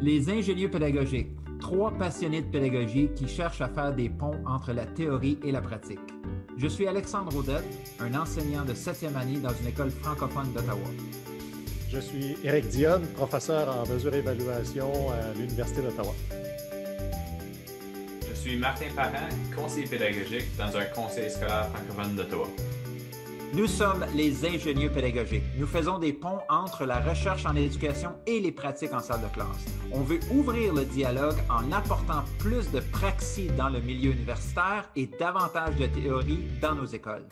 Les ingénieux pédagogiques, trois passionnés de pédagogie qui cherchent à faire des ponts entre la théorie et la pratique. Je suis Alexandre Audette, un enseignant de septième année dans une école francophone d'Ottawa. Je suis Éric Dionne, professeur en mesure et évaluation à l'Université d'Ottawa. Je suis Martin Parent, conseiller pédagogique dans un conseil scolaire francophone d'Ottawa. Nous sommes les ingénieurs pédagogiques. Nous faisons des ponts entre la recherche en éducation et les pratiques en salle de classe. On veut ouvrir le dialogue en apportant plus de praxis dans le milieu universitaire et davantage de théorie dans nos écoles.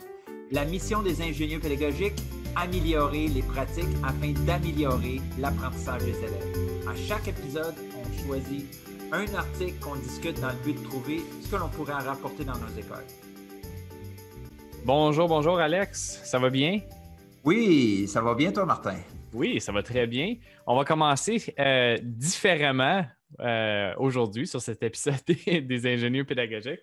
La mission des ingénieurs pédagogiques, améliorer les pratiques afin d'améliorer l'apprentissage des élèves. À chaque épisode, on choisit un article qu'on discute dans le but de trouver ce que l'on pourrait rapporter dans nos écoles. Bonjour, bonjour Alex, ça va bien? Oui, ça va bien toi Martin? Oui, ça va très bien. On va commencer euh, différemment euh, aujourd'hui sur cet épisode des, ingénieurs pédagogiques.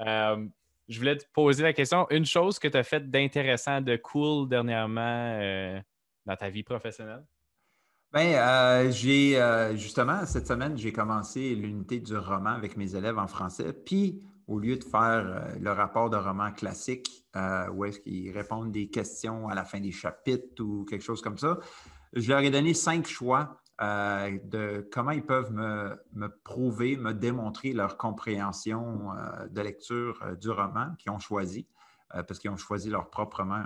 Euh, je voulais te poser la question, une chose que tu as faite d'intéressant, de cool dernièrement dans ta vie professionnelle? Bien, j'ai justement cette semaine, j'ai commencé l'unité du roman avec mes élèves en français. Puis, au lieu de faire le rapport de roman classique euh, où est-ce qu'ils répondent des questions à la fin des chapitres ou quelque chose comme ça. Je leur ai donné cinq choix euh, de comment ils peuvent me, prouver, me démontrer leur compréhension euh, de lecture euh, du roman qu'ils ont choisi, parce qu'ils ont choisi leur propre roman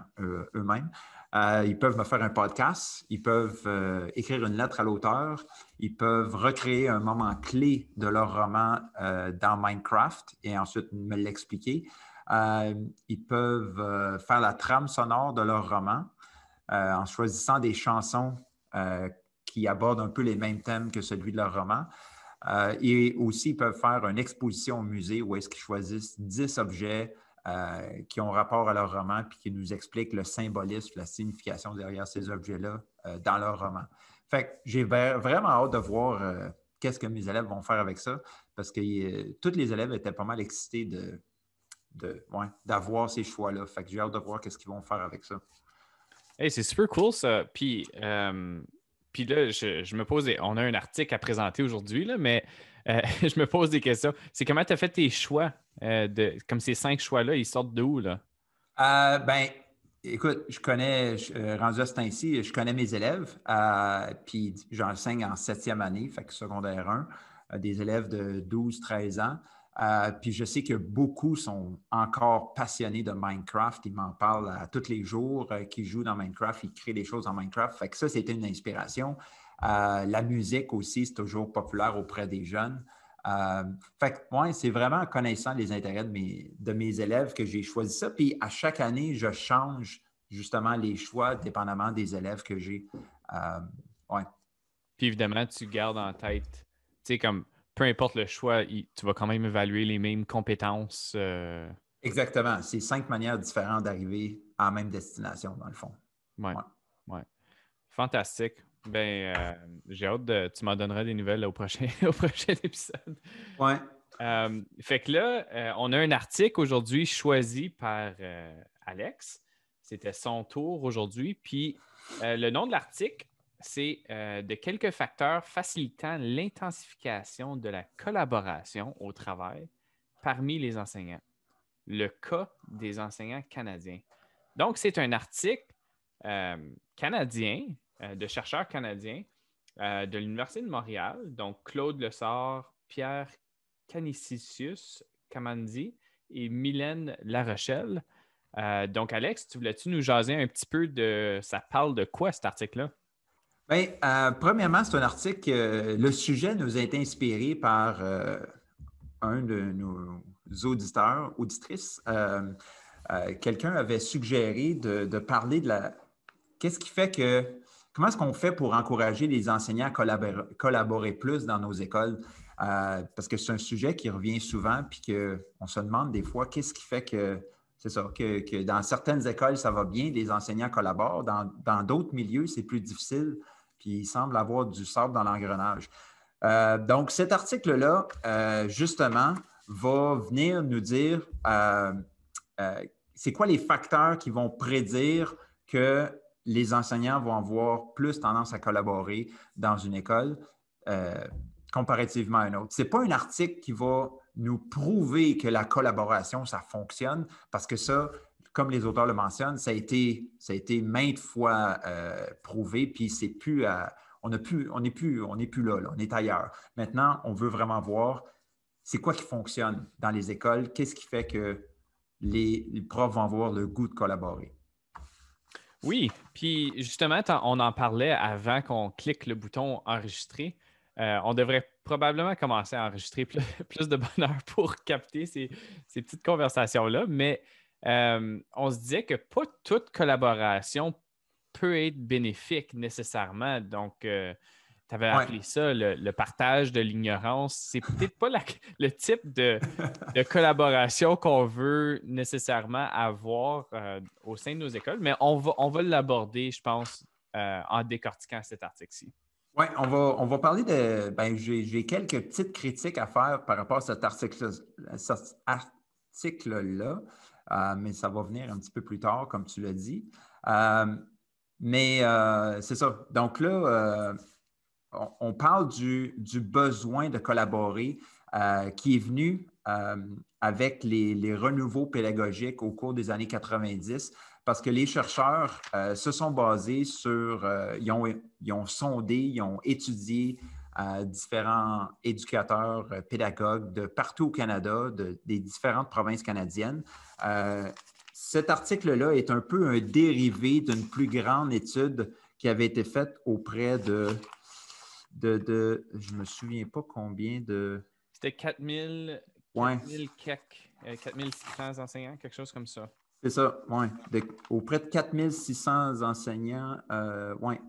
eux-mêmes. ils peuvent me faire un podcast, ils peuvent écrire une lettre à l'auteur, ils peuvent recréer un moment clé de leur roman dans Minecraft et ensuite me l'expliquer. Euh, ils peuvent euh, faire la trame sonore de leur roman euh, en choisissant des chansons qui abordent un peu les mêmes thèmes que celui de leur roman. et aussi, ils peuvent faire une exposition au musée où est-ce qu'ils choisissent 10 objets qui ont rapport à leur roman puis qui nous expliquent le symbolisme, la signification derrière ces objets-là dans leur roman. Fait j'ai vraiment hâte de voir qu'est-ce que mes élèves vont faire avec ça parce que tous les élèves étaient pas mal excités de, d'avoir ces choix-là. Fait que j'ai hâte de voir qu'est-ce qu'ils vont faire avec ça. Hey, c'est super cool ça. Puis, euh, là, je, me pose on a un article à présenter aujourd'hui, mais euh, je me pose des questions. C'est comment tu as fait tes choix euh, comme ces cinq choix-là, ils sortent de où là? ben, écoute, je connais, rendu à ce temps je connais mes élèves, puis j'enseigne en septième année, fait secondaire 1, des élèves de 12-13 ans. Euh, puis je sais que beaucoup sont encore passionnés de Minecraft. Ils m'en parlent à euh, tous les jours, euh, qu'ils qui jouent dans Minecraft, ils créent des choses en Minecraft. Fait que ça, c'était une inspiration. la musique aussi, c'est toujours populaire auprès des jeunes. fait ouais, c'est vraiment en connaissant les intérêts de mes, de mes élèves que j'ai choisi ça. Puis à chaque année, je change justement les choix dépendamment des élèves que j'ai. Ouais. Puis évidemment, tu gardes en tête, tu sais, comme peu importe le choix, tu vas quand même évaluer les mêmes compétences. Euh, Exactement. C'est cinq manières différentes d'arriver à la même destination, dans le fond. Ouais. Ouais. Fantastique. Ben, euh, j'ai hâte de. Tu m'en donneras des nouvelles au, prochain, épisode. Oui. Euh, fait que là, on a un article aujourd'hui choisi par Alex. C'était son tour aujourd'hui. Puis le nom de l'article, c'est euh, de quelques facteurs facilitant l'intensification de la collaboration au travail parmi les enseignants. Le cas des enseignants canadiens. Donc, c'est un article euh, canadien, euh, de chercheurs canadiens de l'Université de Montréal, donc Claude Lessard, Pierre canicisius Kamandi et Mylène Larochelle. donc, Alex, tu voulais-tu nous jaser un petit peu de ça parle de quoi cet article-là? Bien, euh, premièrement, c'est un article. le sujet nous a été inspiré par euh, un de nos auditeurs, auditrices. Euh, quelqu'un avait suggéré de, parler de la. Qu'est-ce qui fait que. Comment est-ce qu'on fait pour encourager les enseignants à collaborer, plus dans nos écoles? parce que c'est un sujet qui revient souvent, puis qu'on se demande des fois qu'est-ce qui fait que c'est ça, que, dans certaines écoles, ça va bien, les enseignants collaborent. Dans d'autres milieux, c'est plus difficile il semble avoir du sable dans l'engrenage. Euh, donc, cet article-là, euh, justement, va venir nous dire euh, c'est quoi les facteurs qui vont prédire que les enseignants vont avoir plus tendance à collaborer dans une école comparativement à une autre. Ce n'est pas un article qui va nous prouver que la collaboration, ça fonctionne, parce que ça, comme les auteurs le mentionnent, ça a été, ça a été maintes fois euh, prouvé, puis c'est plus on n'est plus, on plus, plus là, on est ailleurs. Maintenant, on veut vraiment voir c'est quoi qui fonctionne dans les écoles, qu'est-ce qui fait que les, profs vont avoir le goût de collaborer. Oui, puis justement, on en parlait avant qu'on clique le bouton enregistrer. Euh, on devrait probablement commencer à enregistrer plus, de bonheur pour capter ces petites conversations-là, mais euh, on se disait que pas toute collaboration peut être bénéfique nécessairement. Donc, euh, tu avais appelé ça le, partage de l'ignorance. C'est peut-être pas le type de, collaboration qu'on veut nécessairement avoir euh, au sein de nos écoles, mais on va, on va l'aborder, je pense, en décortiquant cet article-ci. Oui, on va, on va parler de. Ben, j'ai quelques petites critiques à faire par rapport à cet article-là. article là euh, mais ça va venir un petit peu plus tard, comme tu l'as dit. Euh, mais euh, c'est ça. Donc là, on, parle du, du, besoin de collaborer qui est venu avec les, les, renouveaux pédagogiques au cours des années 90 parce que les chercheurs se sont basés sur, ils, ont, ils, ont, sondé, ils ont étudié à différents éducateurs, euh, pédagogues de partout au Canada, des différentes provinces canadiennes. Euh, cet article-là est un peu un dérivé d'une plus grande étude qui avait été faite auprès de, de, je ne me souviens pas combien de... C'était 4000 ouais. Euh, enseignants, quelque chose comme ça. C'est ça, oui. Auprès de 4600 enseignants,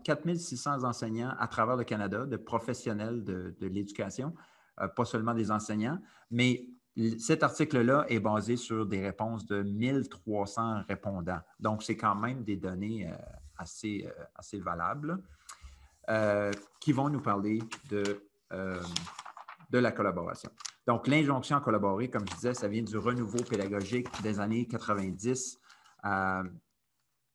4600 euh, enseignants à travers le Canada, de professionnels de, l'éducation, euh, pas seulement des enseignants, mais cet article-là est basé sur des réponses de 1300 répondants. Donc, c'est quand même des données euh, assez, valables qui vont nous parler de la collaboration. Donc, l'injonction à collaborer, comme je disais, ça vient du renouveau pédagogique des années 90. Euh,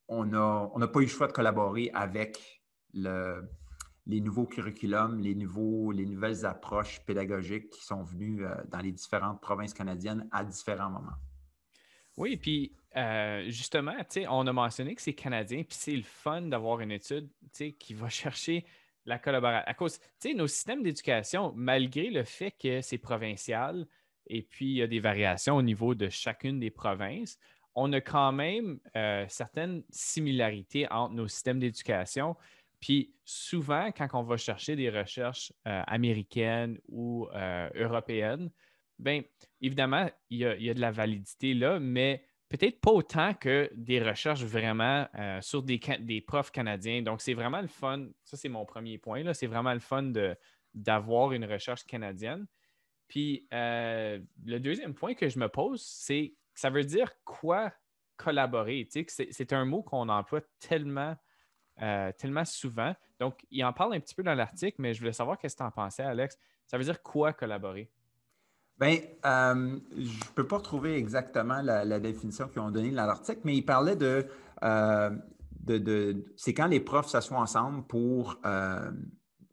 on n'a pas eu le choix de collaborer avec les nouveaux curriculums, les, nouveaux, les nouvelles approches pédagogiques qui sont venues euh, dans les différentes provinces canadiennes à différents moments. Oui, puis euh, justement, on a mentionné que c'est canadien, puis c'est le fun d'avoir une étude qui va chercher la collaboration. À cause, tu sais, nos systèmes d'éducation, malgré le fait que c'est provincial et puis il y a des variations au niveau de chacune des provinces, on a quand même euh, certaines similarités entre nos systèmes d'éducation. Puis souvent, quand on va chercher des recherches euh, américaines ou euh, européennes, bien évidemment, il y, a, de la validité là, mais peut-être pas autant que des recherches vraiment euh, sur des, profs canadiens. Donc, c'est vraiment le fun. Ça, c'est mon premier point. C'est vraiment le fun d'avoir une recherche canadienne. Puis, euh, le deuxième point que je me pose, c'est ça veut dire quoi collaborer? c'est un mot qu'on emploie tellement, euh, tellement souvent. Donc, il en parle un petit peu dans l'article, mais je voulais savoir qu'est-ce que tu en pensais, Alex. Ça veut dire quoi collaborer? Bien, euh, je ne peux pas retrouver exactement la, définition qu'ils ont donnée dans l'article, mais il parlait de, euh, de, de c'est quand les profs s'assoient ensemble pour euh,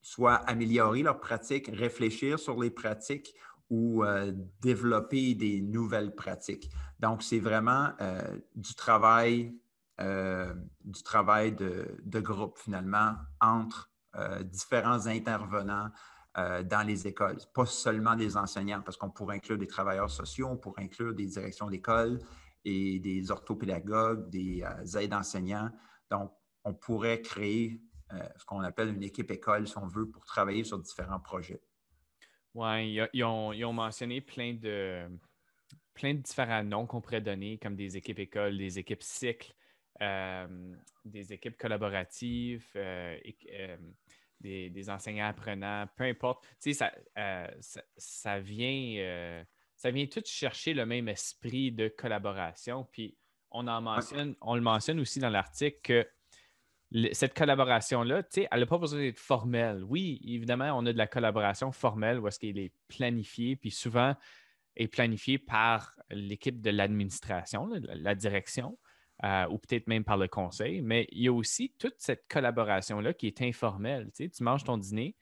soit améliorer leurs pratiques, réfléchir sur les pratiques ou développer des nouvelles pratiques. Donc, c'est vraiment du travail, du travail de, de, groupe finalement entre différents intervenants. Euh, dans les écoles, pas seulement des enseignants, parce qu'on pourrait inclure des travailleurs sociaux, on pourrait inclure des directions d'école et des orthopédagogues, des euh, aides enseignants. Donc, on pourrait créer euh, ce qu'on appelle une équipe école, si on veut, pour travailler sur différents projets. Oui, ils, ont mentionné plein de, plein de différents noms qu'on pourrait donner, comme des équipes écoles, des équipes cycles, des équipes collaboratives, des, enseignants apprenants, peu importe. Tu euh, ça, ça, vient, euh, ça vient tout chercher le même esprit de collaboration. Puis on en mentionne, on le mentionne aussi dans l'article que cette collaboration-là, elle n'a pas besoin d'être formelle. Oui, évidemment, on a de la collaboration formelle où est-ce qu'elle est planifiée, puis souvent est planifiée par l'équipe de l'administration, la direction. Euh, ou peut-être même par le conseil, mais il y a aussi toute cette collaboration-là qui est informelle. Tu, manges ton dîner,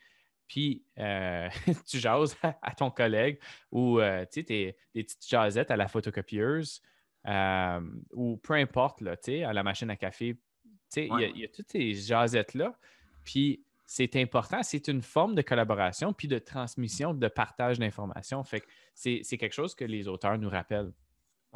puis euh, tu jases à ton collègue ou euh, tu es des petites jasettes à la photocopieuse ou peu importe, là, tu à la machine à café. il, y a, toutes ces jasettes-là, puis c'est important, c'est une forme de collaboration, puis de transmission, de partage d'informations. c'est quelque chose que les auteurs nous rappellent.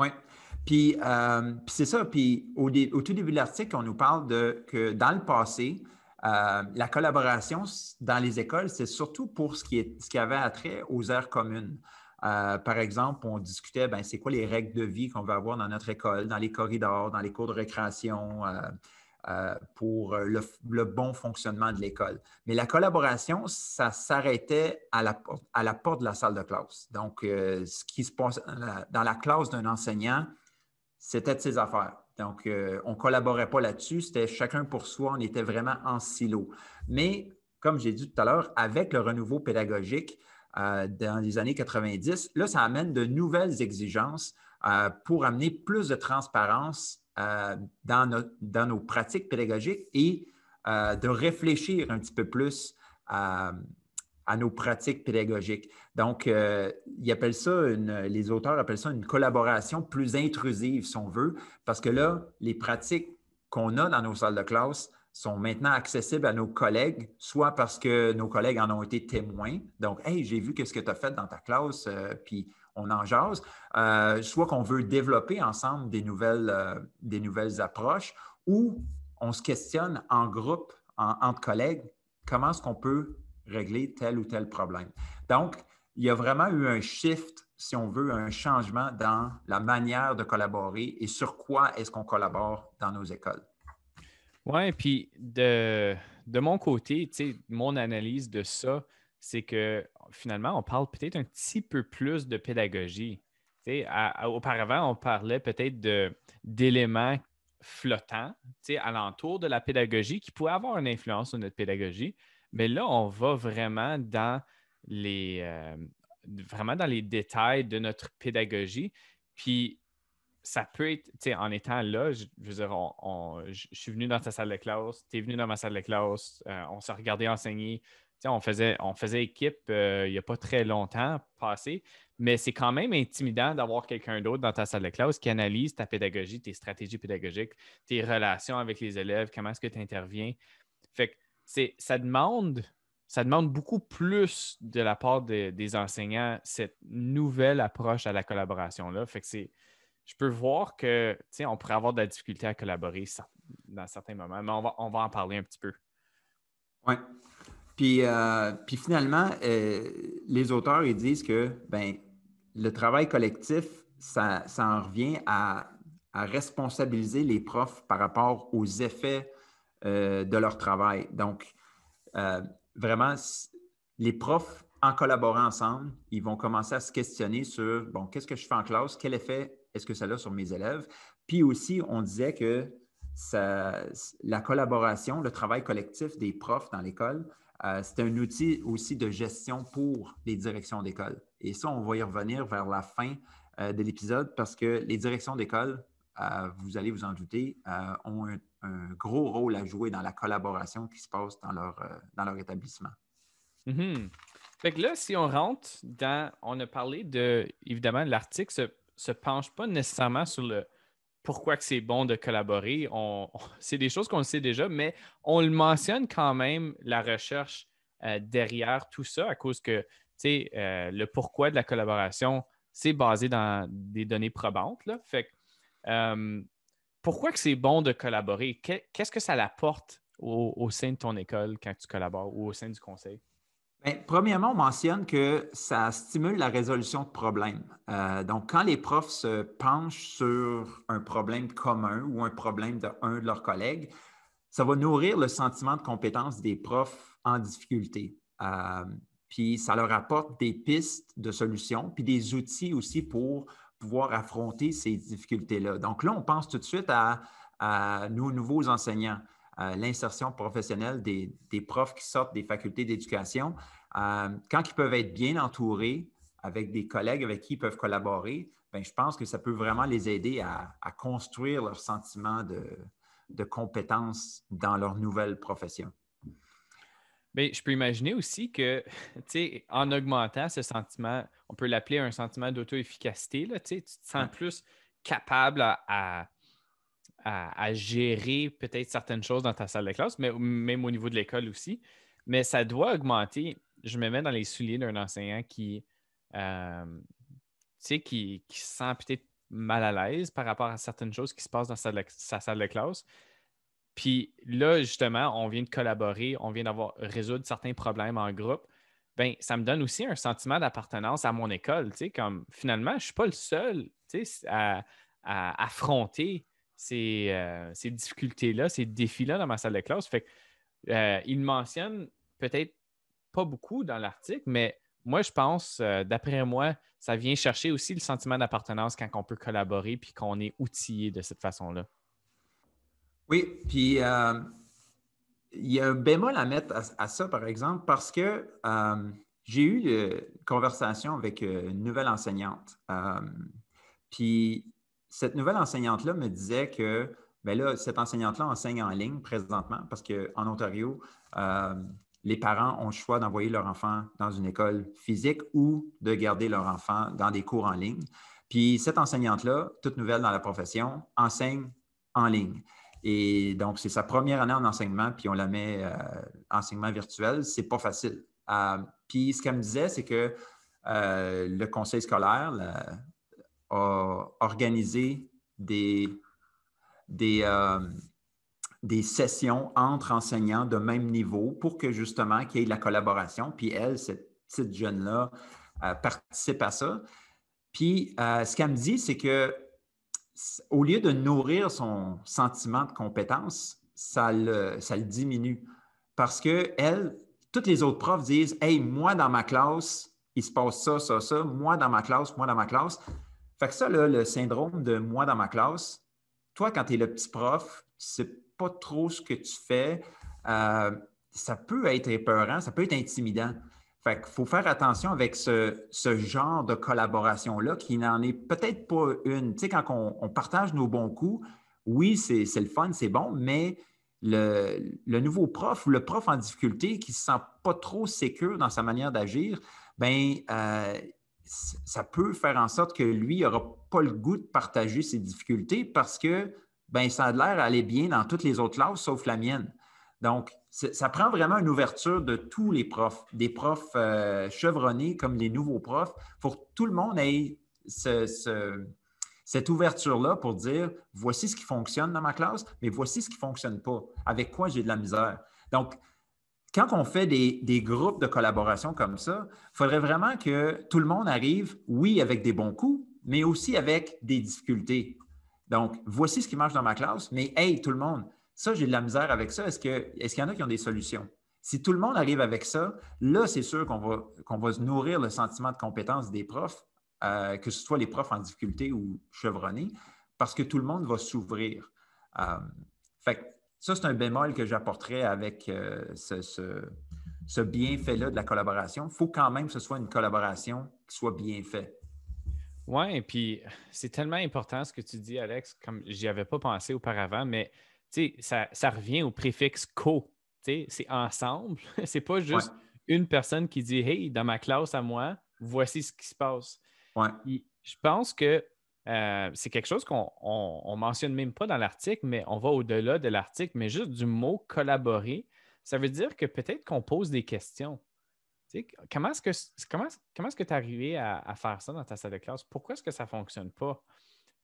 Oui. Euh, puis, c'est ça. Puis au, tout début de l'article, on nous parle de que dans le passé, euh, la collaboration dans les écoles, c'est surtout pour ce qui, est, ce qui avait attrait aux aires communes. Euh, par exemple, on discutait, ben, c'est quoi les règles de vie qu'on va avoir dans notre école, dans les corridors, dans les cours de récréation. Euh, pour euh, le, bon fonctionnement de l'école. Mais la collaboration, ça s'arrêtait à la, porte de la salle de classe. Donc, euh, ce qui se passe dans la, classe d'un enseignant, c'était de ses affaires. Donc, on ne collaborait pas là-dessus, c'était chacun pour soi, on était vraiment en silo. Mais, comme j'ai dit tout à l'heure, avec le renouveau pédagogique dans les années 90, là, ça amène de nouvelles exigences pour amener plus de transparence euh, dans, nos, pratiques pédagogiques et euh, de réfléchir un petit peu plus à, nos pratiques pédagogiques. Donc, euh, ça les auteurs appellent ça une collaboration plus intrusive, si on veut, parce que là, les pratiques qu'on a dans nos salles de classe sont maintenant accessibles à nos collègues, soit parce que nos collègues en ont été témoins. Donc, hey, j'ai vu que ce que tu as fait dans ta classe, puis on en jase, euh, soit qu'on veut développer ensemble des nouvelles, euh, des nouvelles approches ou on se questionne en groupe, entre collègues, comment est-ce qu'on peut régler tel ou tel problème. Donc, il y a vraiment eu un shift, si on veut, un changement dans la manière de collaborer et sur quoi est-ce qu'on collabore dans nos écoles. Oui, puis de, de mon côté, mon analyse de ça, c'est que finalement, on parle peut-être un petit peu plus de pédagogie. auparavant, on parlait peut-être d'éléments flottants alentour de la pédagogie qui pouvaient avoir une influence sur notre pédagogie. Mais là, on va vraiment dans les, euh, vraiment dans les détails de notre pédagogie. Puis ça peut être, en étant là, je, veux dire, je, suis venu dans ta salle de classe, tu es venu dans ma salle de classe, euh, on s'est regardé enseigner, on faisait, on faisait équipe euh, il n'y a pas très longtemps passé, mais c'est quand même intimidant d'avoir quelqu'un d'autre dans ta salle de classe qui analyse ta pédagogie, tes stratégies pédagogiques, tes relations avec les élèves, comment est-ce que tu interviens. Fait que c'est, ça demande ça demande beaucoup plus de la part des enseignants cette nouvelle approche à la collaboration-là. Fait que c'est, je peux voir que, on pourrait avoir de la difficulté à collaborer dans certains moments, mais on va, on va en parler un petit peu. Oui. Puis, euh, puis finalement, euh, les auteurs, ils disent que ben, le travail collectif, ça, ça en revient à, responsabiliser les profs par rapport aux effets euh, de leur travail. Donc, vraiment, les profs, en collaborant ensemble, ils vont commencer à se questionner sur, bon, qu'est-ce que je fais en classe? Quel effet est-ce que ça a sur mes élèves? Puis aussi, on disait que la collaboration, le travail collectif des profs dans l'école euh, c'est un outil aussi de gestion pour les directions d'école. Et ça, on va y revenir vers la fin euh, de l'épisode parce que les directions d'école, euh, vous allez vous en douter, ont un, gros rôle à jouer dans la collaboration qui se passe dans leur, dans leur établissement. Mm-hmm. Fait que là, si on rentre dans, on a parlé de, évidemment, l'article se penche pas nécessairement sur le, pourquoi que c'est bon de collaborer. c'est des choses qu'on sait déjà, mais on le mentionne quand même, la recherche euh, derrière tout ça, à cause que euh, le pourquoi de la collaboration, c'est basé dans des données probantes. Fait euh, pourquoi que c'est bon de collaborer? Qu'est-ce que ça apporte au sein de ton école quand tu collabores ou au sein du conseil? Ben, premièrement, on mentionne que ça stimule la résolution de problèmes. Euh, donc, quand les profs se penchent sur un problème commun ou un problème de de leurs collègues, ça va nourrir le sentiment de compétence des profs en difficulté. Euh, puis, ça leur apporte des pistes de solutions, puis des outils aussi pour pouvoir affronter ces difficultés-là. Donc là, on pense tout de suite à nos nouveaux enseignants l'insertion professionnelle des, profs qui sortent des facultés d'éducation. Euh, quand ils peuvent être bien entourés avec des collègues avec qui ils peuvent collaborer, ben, je pense que ça peut vraiment les aider à, construire leur sentiment de, compétence dans leur nouvelle profession. je peux imaginer aussi que, en augmentant ce sentiment, on peut l'appeler un sentiment d'auto-efficacité, tu te sens plus capable à à, gérer peut-être certaines choses dans ta salle de classe, mais même au niveau de l'école aussi. Mais ça doit augmenter. Je me mets dans les souliers d'un enseignant qui, euh, qui, qui se sent peut-être mal à l'aise par rapport à certaines choses qui se passent dans sa, salle de classe. Puis là, justement, on vient de collaborer, on vient d'avoir résoudre certains problèmes en groupe. Bien, ça me donne aussi un sentiment d'appartenance à mon école. Comme finalement, je ne suis pas le seul à, affronter euh, ces, difficultés-là, ces défis-là dans ma salle de classe. Fait ne euh, il mentionne peut-être pas beaucoup dans l'article, mais moi, je pense, euh, d'après moi, ça vient chercher aussi le sentiment d'appartenance quand on peut collaborer puis qu'on est outillé de cette façon-là. Oui, puis il y a un bémol à mettre à, ça, par exemple, parce que j'ai eu une conversation avec une nouvelle enseignante. puis cette nouvelle enseignante-là me disait que, ben là, cette enseignante-là enseigne en ligne présentement parce qu'en Ontario, euh, les parents ont le choix d'envoyer leur enfant dans une école physique ou de garder leur enfant dans des cours en ligne. Puis cette enseignante-là, toute nouvelle dans la profession, enseigne en ligne. Et donc, c'est sa première année en enseignement, puis on la met euh, enseignement virtuel. C'est pas facile. Euh, puis ce qu'elle me disait, c'est que le conseil scolaire, la, a organisé euh, des, sessions entre enseignants de même niveau pour que justement qu'il y ait de la collaboration. Puis elle, cette petite jeune-là, euh, participe à ça. Puis euh, ce qu'elle me dit, c'est que au lieu de nourrir son sentiment de compétence, ça le, ça diminue. Parce que elle, toutes les autres profs disent Hey, moi dans ma classe, il se passe ça, ça, ça, moi dans ma classe, moi dans ma classe. Fait que ça, là, le syndrome de moi dans ma classe, toi, quand tu es le petit prof, tu sais pas trop ce que tu fais, euh, ça peut être épeurant, ça peut être intimidant. Fait qu'il faut faire attention avec ce, genre de collaboration-là qui n'en est peut-être pas une. Tu sais, quand on, partage nos bons coups, oui, c'est, le fun, c'est bon, mais le, le, nouveau prof ou le prof en difficulté qui ne se sent pas trop sécure dans sa manière d'agir, ben euh, ça peut faire en sorte que lui n'aura pas le goût de partager ses difficultés parce que ben, ça a l'air d'aller bien dans toutes les autres classes sauf la mienne. Donc, ça prend vraiment une ouverture de tous les profs, des profs euh, chevronnés comme les nouveaux profs, pour que tout le monde ait cette ouverture-là pour dire voici ce qui fonctionne dans ma classe, mais voici ce qui ne fonctionne pas, avec quoi j'ai de la misère. Donc, quand on fait des, groupes de collaboration comme ça, il faudrait vraiment que tout le monde arrive, oui, avec des bons coups, mais aussi avec des difficultés. Donc, voici ce qui marche dans ma classe, mais hey, tout le monde, ça, j'ai de la misère avec ça. Est-ce qu'il y en a qui ont des solutions? Si tout le monde arrive avec ça, là, c'est sûr qu'on va, qu'on nourrir le sentiment de compétence des profs, euh, que ce soit les profs en difficulté ou chevronnés, parce que tout le monde va s'ouvrir. Euh, fait ça, c'est un bémol que j'apporterais avec euh, ce, bienfait-là de la collaboration. Il faut quand même que ce soit une collaboration qui soit bien faite. Oui, et puis c'est tellement important ce que tu dis, Alex, comme j'y avais pas pensé auparavant, mais ça, ça revient au préfixe co. C'est ensemble. c'est pas juste une personne qui dit Hey, dans ma classe à moi, voici ce qui se passe. Ouais. je pense que euh, c'est quelque chose qu'on ne mentionne même pas dans l'article, mais on va au-delà de l'article, mais juste du mot collaborer, ça veut dire que peut-être qu'on pose des questions. comment est-ce que tu es arrivé à, faire ça dans ta salle de classe? Pourquoi est-ce que ça ne fonctionne pas?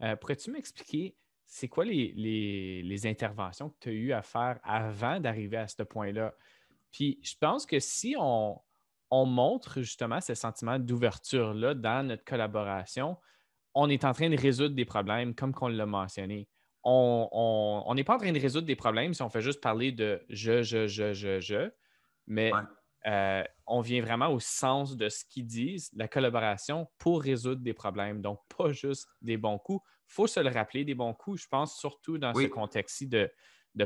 Euh, pourrais-tu m'expliquer c'est quoi les, interventions que tu as eues à faire avant d'arriver à ce point-là? Puis je pense que si on, on montre justement ce sentiment d'ouverture-là dans notre collaboration, on est en train de résoudre des problèmes comme qu'on l'a mentionné. On n'est pas en train de résoudre des problèmes si on fait juste parler de je, je, je, je, je, mais euh, on vient vraiment au sens de ce qu'ils disent, la collaboration pour résoudre des problèmes. Donc, pas juste des bons coups. Il faut se le rappeler, des bons coups, je pense, surtout dans ce contexte-ci de,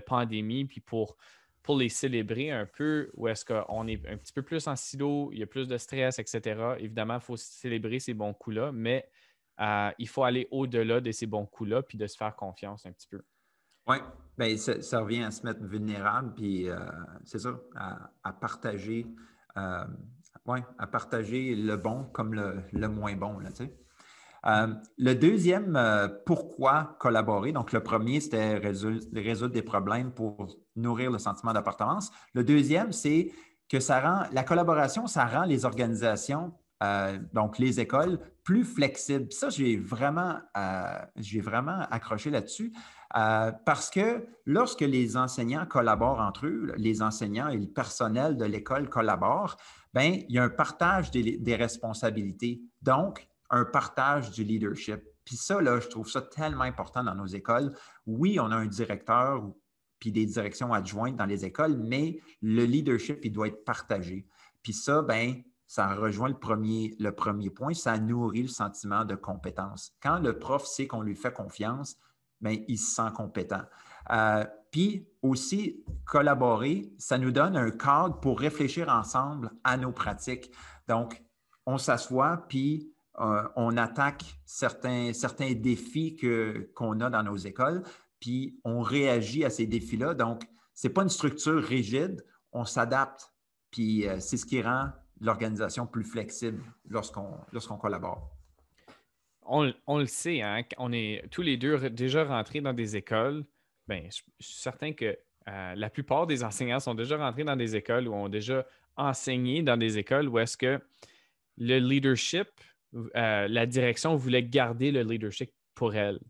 pandémie, puis pour pour les célébrer un peu, où est-ce qu'on est un petit peu plus en silo, il y a plus de stress, etc. Évidemment, il faut célébrer ces bons coups-là, mais euh, il faut aller au-delà de ces bons coups-là puis de se faire confiance un petit peu. Oui, bien, ça, revient à se mettre vulnérable, puis euh, c'est ça, à, partager. Euh, à partager le bon comme le, moins bon. le deuxième, pourquoi collaborer? Donc, le premier, c'était résoudre, résoudre, des problèmes pour nourrir le sentiment d'appartenance. Le deuxième, c'est que ça rend, la collaboration, ça rend les organisations euh, donc les écoles, plus flexibles. Ça, j'ai vraiment, euh, vraiment accroché là-dessus euh, parce que lorsque les enseignants collaborent entre eux, les enseignants et le personnel de l'école collaborent, bien, il y a un partage des, des responsabilités, donc un partage du leadership. Puis ça, là, je trouve ça tellement important dans nos écoles. Oui, on a un directeur puis des directions adjointes dans les écoles, mais le leadership, il doit être partagé. Puis ça, ben, ça rejoint le premier, le premier point, ça nourrit le sentiment de compétence. Quand le prof sait qu'on lui fait confiance, bien, il se sent compétent. Euh, puis aussi, collaborer, ça nous donne un cadre pour réfléchir ensemble à nos pratiques. Donc, on s'assoit, puis euh, on attaque certains, certains défis qu'on a dans nos écoles, puis on réagit à ces défis-là. Donc, ce n'est pas une structure rigide, on s'adapte. Puis euh, c'est ce qui rend l'organisation plus flexible lorsqu'on collabore. On, le sait, hein? on est tous les deux déjà rentrés dans des écoles. Ben, je, suis certain que euh, la plupart des enseignants sont déjà rentrés dans des écoles ou ont déjà enseigné dans des écoles où est-ce que le leadership, euh, la direction voulait garder le leadership pour elle.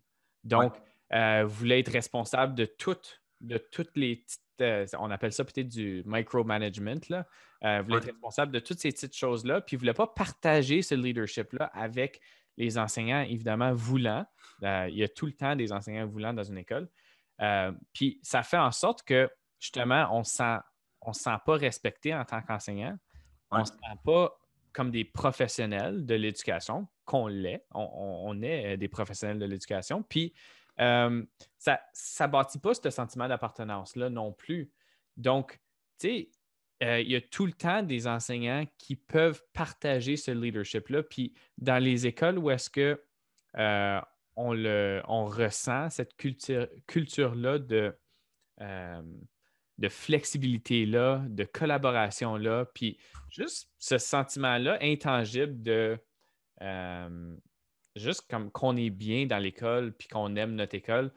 Donc, euh, voulait être responsable de toutes, de toutes les petites euh, on appelle ça peut-être du micromanagement. Là. Euh, vous êtes responsable de toutes ces petites choses-là, puis vous ne voulez pas partager ce leadership-là avec les enseignants, évidemment, voulants. Euh, il y a tout le temps des enseignants voulants dans une école. puis ça fait en sorte que, justement, on ne on se sent pas respecté en tant qu'enseignant. On ne se sent pas comme des professionnels de l'éducation, qu'on l'est. on, est des professionnels de l'éducation. Puis, euh, ça ne bâtit pas ce sentiment d'appartenance-là non plus. Donc, tu sais, euh, il y a tout le temps des enseignants qui peuvent partager ce leadership-là. Puis dans les écoles où est-ce que euh, on, ressent cette culture, là de flexibilité-là, de collaboration-là, puis juste ce sentiment-là intangible de juste comme qu'on est bien dans l'école puis qu'on aime notre école,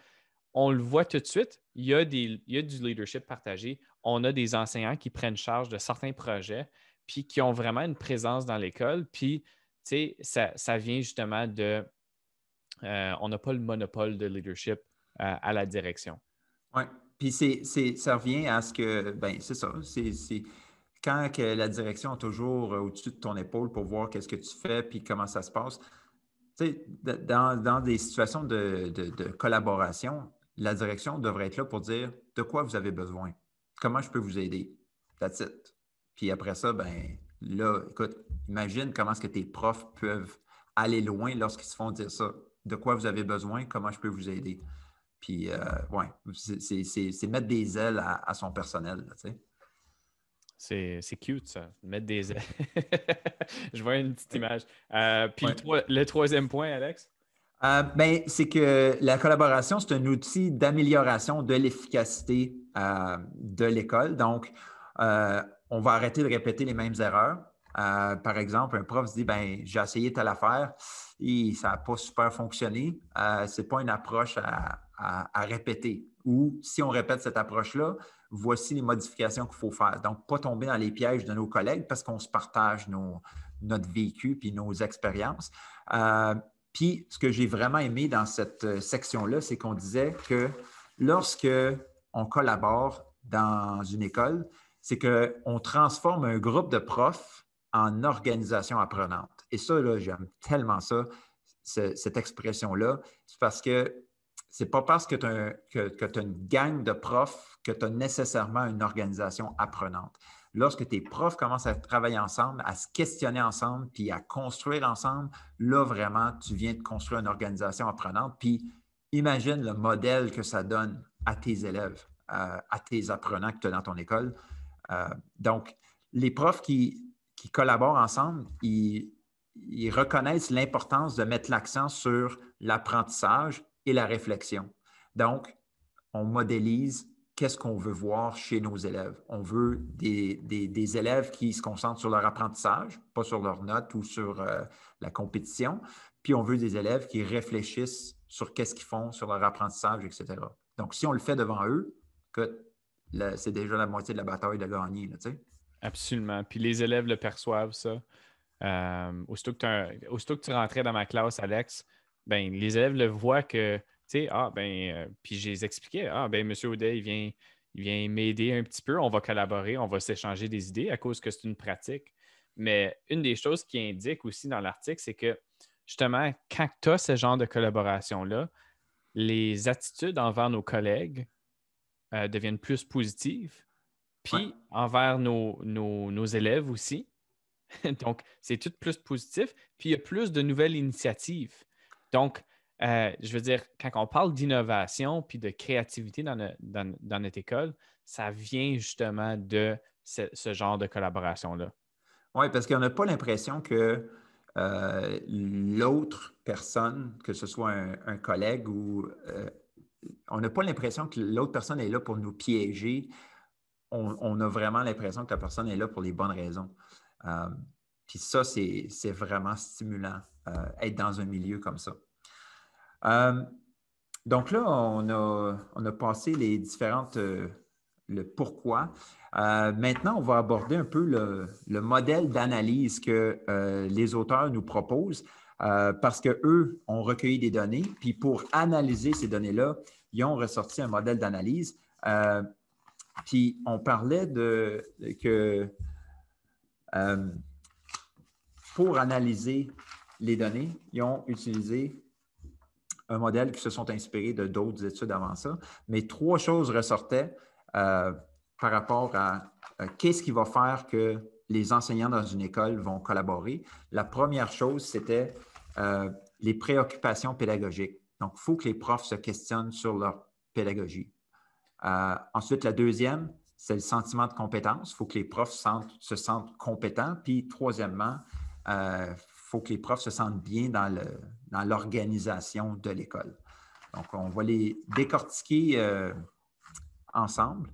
on le voit tout de suite. Il y, a des, il du leadership partagé. On a des enseignants qui prennent charge de certains projets puis qui ont vraiment une présence dans l'école. Puis, tu sais, ça, vient justement de. Euh, on n'a pas le monopole de leadership euh, à la direction. Oui. Puis ça revient à ce que, ben c'est ça, c'est, quand la direction est toujours euh, au-dessus de ton épaule pour voir qu'est-ce que tu fais puis comment ça se passe, dans, dans, des situations de, collaboration, la direction devrait être là pour dire de quoi vous avez besoin, comment je peux vous aider. That's it. Puis après ça, ben là, écoute, imagine comment est-ce que tes profs peuvent aller loin lorsqu'ils se font dire ça. De quoi vous avez besoin, comment je peux vous aider. Puis, euh, ouais, c'est mettre des ailes à, son personnel. sais. C'est, cute, ça. Mettre des je vois une petite image. Euh, puis le, troisième point, Alex? Euh, ben, c'est que la collaboration, c'est un outil d'amélioration de l'efficacité euh, de l'école. Donc, on va arrêter de répéter les mêmes erreurs. par exemple, un prof se dit ben j'ai essayé telle affaire et ça n'a pas super fonctionné. Ce n'est pas une approche à répéter. Ou si on répète cette approche-là, voici les modifications qu'il faut faire. Donc, pas tomber dans les pièges de nos collègues parce qu'on se partage nos, notre vécu puis nos expériences. Euh, puis, ce que j'ai vraiment aimé dans cette euh, section-là, c'est qu'on disait que lorsque on collabore dans une école, c'est qu'on transforme un groupe de profs en organisation apprenante. Et ça, là, j'aime tellement ça, cette expression-là. parce que c'est pas parce que tu as, une gang de profs que tu as nécessairement une organisation apprenante. Lorsque tes profs commencent à travailler ensemble, à se questionner ensemble, puis à construire ensemble, là, vraiment, tu viens de construire une organisation apprenante. Puis imagine le modèle que ça donne à tes élèves, à tes apprenants que tu as dans ton école. Euh, donc, les profs qui, collaborent ensemble, ils reconnaissent l'importance de mettre l'accent sur l'apprentissage et la réflexion. Donc, on modélise qu'est-ce qu'on veut voir chez nos élèves. On veut des, élèves qui se concentrent sur leur apprentissage, pas sur leurs notes ou sur euh, la compétition. Puis on veut des élèves qui réfléchissent sur qu'est-ce qu'ils font, sur leur apprentissage, etc. Donc, si on le fait devant eux, c'est déjà la moitié de la bataille de gagner. Absolument. Puis les élèves le perçoivent, ça. Euh, aussitôt, que aussitôt, que tu rentrais dans ma classe, Alex, ben, les élèves le voient que, tu sais, ah, ben, euh, puis j'ai expliqué, « expliquais, ah, ben, monsieur Audet, il vient, m'aider un petit peu, on va collaborer, on va s'échanger des idées à cause que c'est une pratique. Mais une des choses qui indique aussi dans l'article, c'est que justement, quand tu as ce genre de collaboration-là, les attitudes envers nos collègues euh, deviennent plus positives, puis envers nos, nos, élèves aussi. Donc, c'est tout plus positif, puis il y a plus de nouvelles initiatives. Donc, euh, je veux dire, quand on parle d'innovation puis de créativité dans, notre école, ça vient justement de ce, genre de collaboration-là. Oui, parce qu'on n'a pas l'impression que euh, l'autre personne, que ce soit un, collègue ou euh, on n'a pas l'impression que l'autre personne est là pour nous piéger. On, on a vraiment l'impression que la personne est là pour les bonnes raisons. Puis ça, c'est vraiment stimulant, euh, être dans un milieu comme ça. Euh, donc là, on a, on passé les différentes, euh, le pourquoi. maintenant, on va aborder un peu le, le modèle d'analyse que les auteurs nous proposent parce qu'eux ont recueilli des données. Puis pour analyser ces données-là, ils ont ressorti un modèle d'analyse. puis on parlait de que pour analyser les données, ils ont utilisé un modèle qui se sont inspirés de d'autres études avant ça, mais trois choses ressortaient euh, par rapport à euh, qu'est-ce qui va faire que les enseignants dans une école vont collaborer. La première chose, c'était euh, les préoccupations pédagogiques. Donc, il faut que les profs se questionnent sur leur pédagogie. ensuite, la deuxième, c'est le sentiment de compétence. Il faut que les profs se sentent compétents. Puis, troisièmement, il euh, faut que les profs se sentent bien dans l'organisation dans de l'école. Donc, on va les décortiquer euh, ensemble.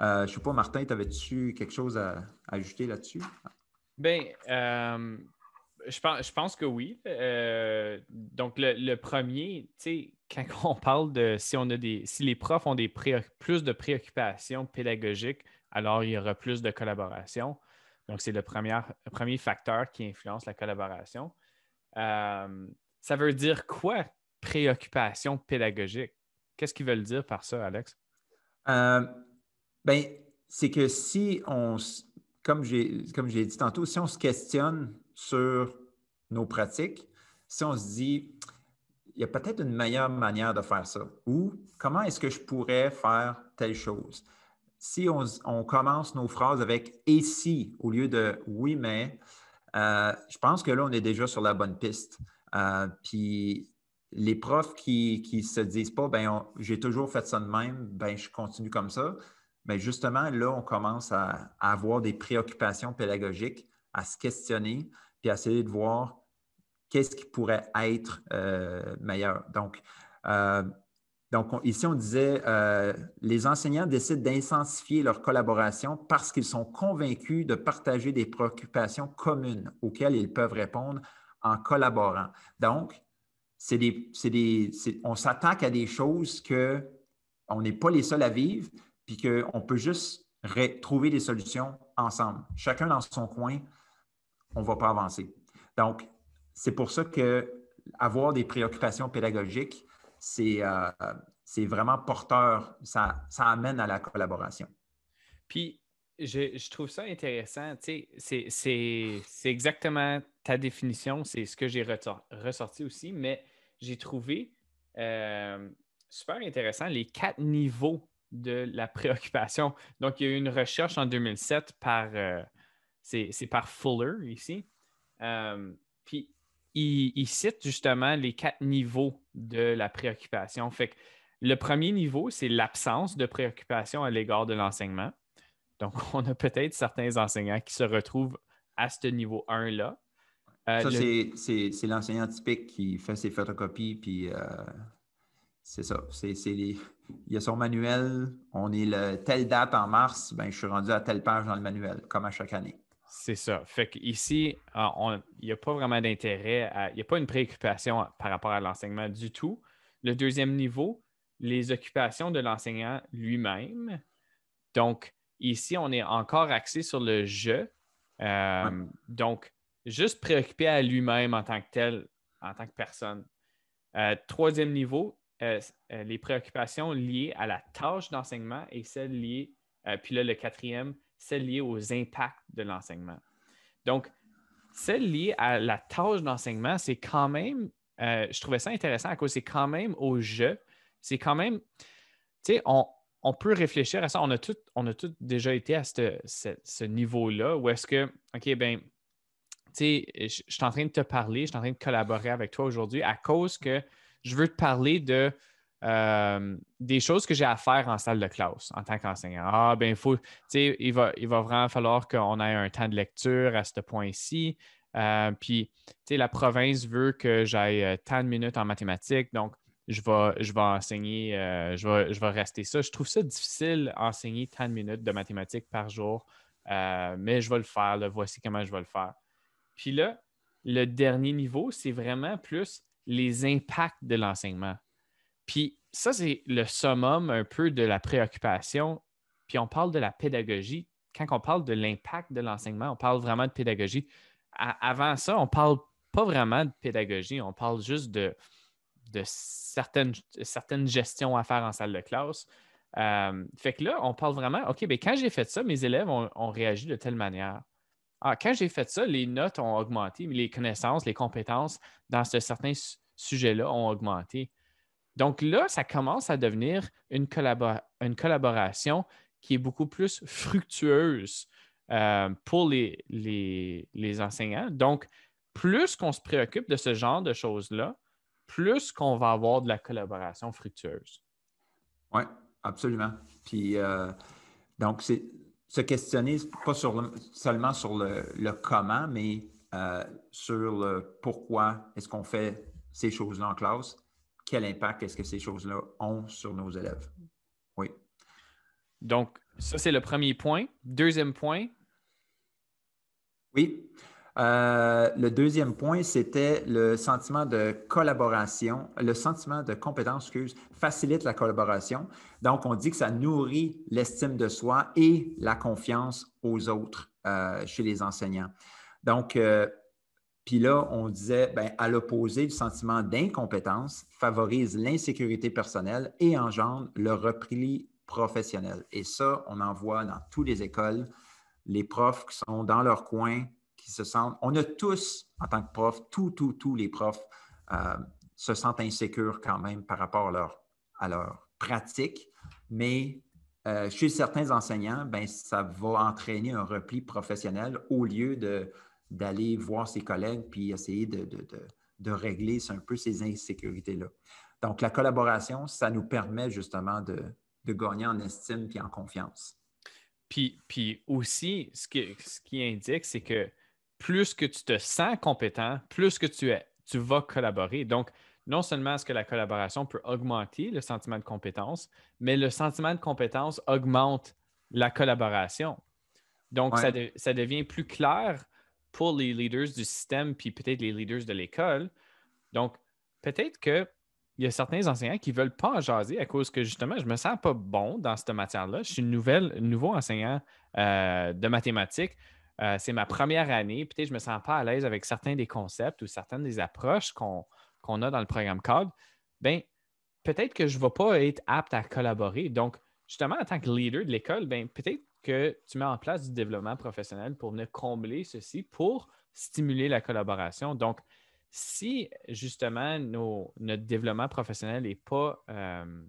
Euh, je ne sais pas, Martin, avais-tu quelque chose à, ajouter là-dessus? Bien, je, pense, que oui. donc, le, le premier, tu sais, quand on parle de si on a des. si les profs ont des plus de préoccupations pédagogiques, alors il y aura plus de collaboration. Donc, c'est le premier, facteur qui influence la collaboration. Euh, ça veut dire quoi, préoccupation pédagogique? Qu'est-ce qu'ils veulent dire par ça, Alex? Euh, ben, c'est que si on, comme j'ai, comme j'ai dit tantôt, si on se questionne sur nos pratiques, si on se dit, il y a peut-être une meilleure manière de faire ça, ou comment est-ce que je pourrais faire telle chose? si on, commence nos phrases avec et si au lieu de oui, mais, euh, je pense que là, on est déjà sur la bonne piste. Euh, puis les profs qui ne se disent pas, ben j'ai toujours fait ça de même, ben je continue comme ça. Mais justement, là, on commence à, avoir des préoccupations pédagogiques, à se questionner, puis à essayer de voir qu'est-ce qui pourrait être euh, meilleur. Donc, donc, ici, on disait, euh, les enseignants décident d'intensifier leur collaboration parce qu'ils sont convaincus de partager des préoccupations communes auxquelles ils peuvent répondre en collaborant. Donc, des, des, on s'attaque à des choses qu'on n'est pas les seuls à vivre, puis qu'on peut juste trouver des solutions ensemble. Chacun dans son coin, on ne va pas avancer. Donc, c'est pour ça que avoir des préoccupations pédagogiques, euh, c'est vraiment porteur, ça, ça amène à la collaboration. Puis, je, trouve ça intéressant. Tu sais, c'est exactement ta définition, c'est ce que j'ai ressorti aussi, mais j'ai trouvé euh, super intéressant les quatre niveaux de la préoccupation. Donc, il y a eu une recherche en 2007 par, euh, c'est par Fuller ici. puis, il, cite justement les quatre niveaux de la préoccupation. Fait que le premier niveau, c'est l'absence de préoccupation à l'égard de l'enseignement. Donc, on a peut-être certains enseignants qui se retrouvent à ce niveau 1-là. Euh, ça, c'est l'enseignant typique qui fait ses photocopies, puis euh, c'est ça. Il y a son manuel, on est le, telle date en mars, ben, je suis rendu à telle page dans le manuel, comme à chaque année. C'est ça. Fait qu'ici, ah, il n'y a pas vraiment d'intérêt, il n'y a pas une préoccupation par rapport à l'enseignement du tout. Le deuxième niveau, les occupations de l'enseignant lui-même. Donc, ici, on est encore axé sur le je. Euh, donc, juste préoccupé à lui-même en tant que tel, en tant que personne. Euh, troisième niveau, euh, les préoccupations liées à la tâche d'enseignement et celles liées, puis là, le quatrième, celle liée aux impacts de l'enseignement. Donc, celle liée à la tâche d'enseignement, c'est quand même, euh, je trouvais ça intéressant à cause c'est quand même au jeu, c'est quand même, tu sais, on, peut réfléchir à ça. On a tous on a tout déjà été à ce niveau-là où est-ce que, OK, ben, tu sais, je suis en train de te parler, je suis en train de collaborer avec toi aujourd'hui à cause que je veux te parler de euh, des choses que j'ai à faire en salle de classe en tant qu'enseignant. Ah, ben, faut, il va, il va vraiment falloir qu'on ait un temps de lecture à ce point-ci. Euh, puis, la province veut que j'aille euh, tant de minutes en mathématiques, donc je vais, je vais enseigner, euh, je, vais, rester ça. Je trouve ça difficile enseigner tant de minutes de mathématiques par jour, mais je vais le faire. voici comment je vais le faire. Puis là, le dernier niveau, c'est vraiment plus les impacts de l'enseignement. Puis ça, c'est le summum un peu de la préoccupation. Puis on parle de la pédagogie. Quand on parle de l'impact de l'enseignement, on parle vraiment de pédagogie. avant ça, on ne parle pas vraiment de pédagogie, on parle juste de, certaines, gestions à faire en salle de classe. Euh, fait que là, on parle vraiment, OK, bien, quand j'ai fait ça, mes élèves ont, réagi de telle manière. Ah, quand j'ai fait ça, les notes ont augmenté, mais les connaissances, les compétences dans ce certain sujet-là ont augmenté. Donc là, ça commence à devenir une, collaboration qui est beaucoup plus fructueuse euh, pour les, les, enseignants. Donc, plus qu'on se préoccupe de ce genre de choses-là, plus qu'on va avoir de la collaboration fructueuse. Oui, absolument. Puis, euh, donc, c'est se questionner, pas sur seulement sur le, comment, mais euh, sur le pourquoi est-ce qu'on fait ces choses-là en classe quel impact est-ce que ces choses-là ont sur nos élèves? Oui. Donc, ça, c'est le premier point. Deuxième point. Oui. Euh, le deuxième point, c'était le sentiment de collaboration, le sentiment de compétence, excuse, facilite la collaboration. Donc, on dit que ça nourrit l'estime de soi et la confiance aux autres euh, chez les enseignants. Donc, euh, puis là, on disait, ben, à l'opposé, du sentiment d'incompétence favorise l'insécurité personnelle et engendre le repli professionnel. Et ça, on en voit dans toutes les écoles, les profs qui sont dans leur coin, qui se sentent, on a tous, en tant que profs, tous, tous, tous les profs euh, se sentent insécures quand même par rapport à leur, pratique, mais euh, chez certains enseignants, ben, ça va entraîner un repli professionnel au lieu de d'aller voir ses collègues puis essayer de, de, régler un peu ces insécurités-là. Donc, la collaboration, ça nous permet justement de, gagner en estime puis en confiance. Puis, aussi, ce qui, ce qui indique, c'est que plus que tu te sens compétent, plus que tu es, tu vas collaborer. Donc, non seulement est-ce que la collaboration peut augmenter le sentiment de compétence, mais le sentiment de compétence augmente la collaboration. Donc, ça, ça, devient plus clair pour les leaders du système, puis peut-être les leaders de l'école. Donc, peut-être qu'il y a certains enseignants qui ne veulent pas jaser à cause que justement, je ne me sens pas bon dans cette matière-là. Je suis une nouveau enseignant euh, de mathématiques. Euh, c'est ma première année. Peut-être je ne me sens pas à l'aise avec certains des concepts ou certaines des approches qu'on a dans le programme code ben peut-être que je ne vais pas être apte à collaborer. Donc, justement, en tant que leader de l'école, ben, peut-être que tu mets en place du développement professionnel pour venir combler ceci, pour stimuler la collaboration. Donc, si justement notre développement professionnel n'est pas euh,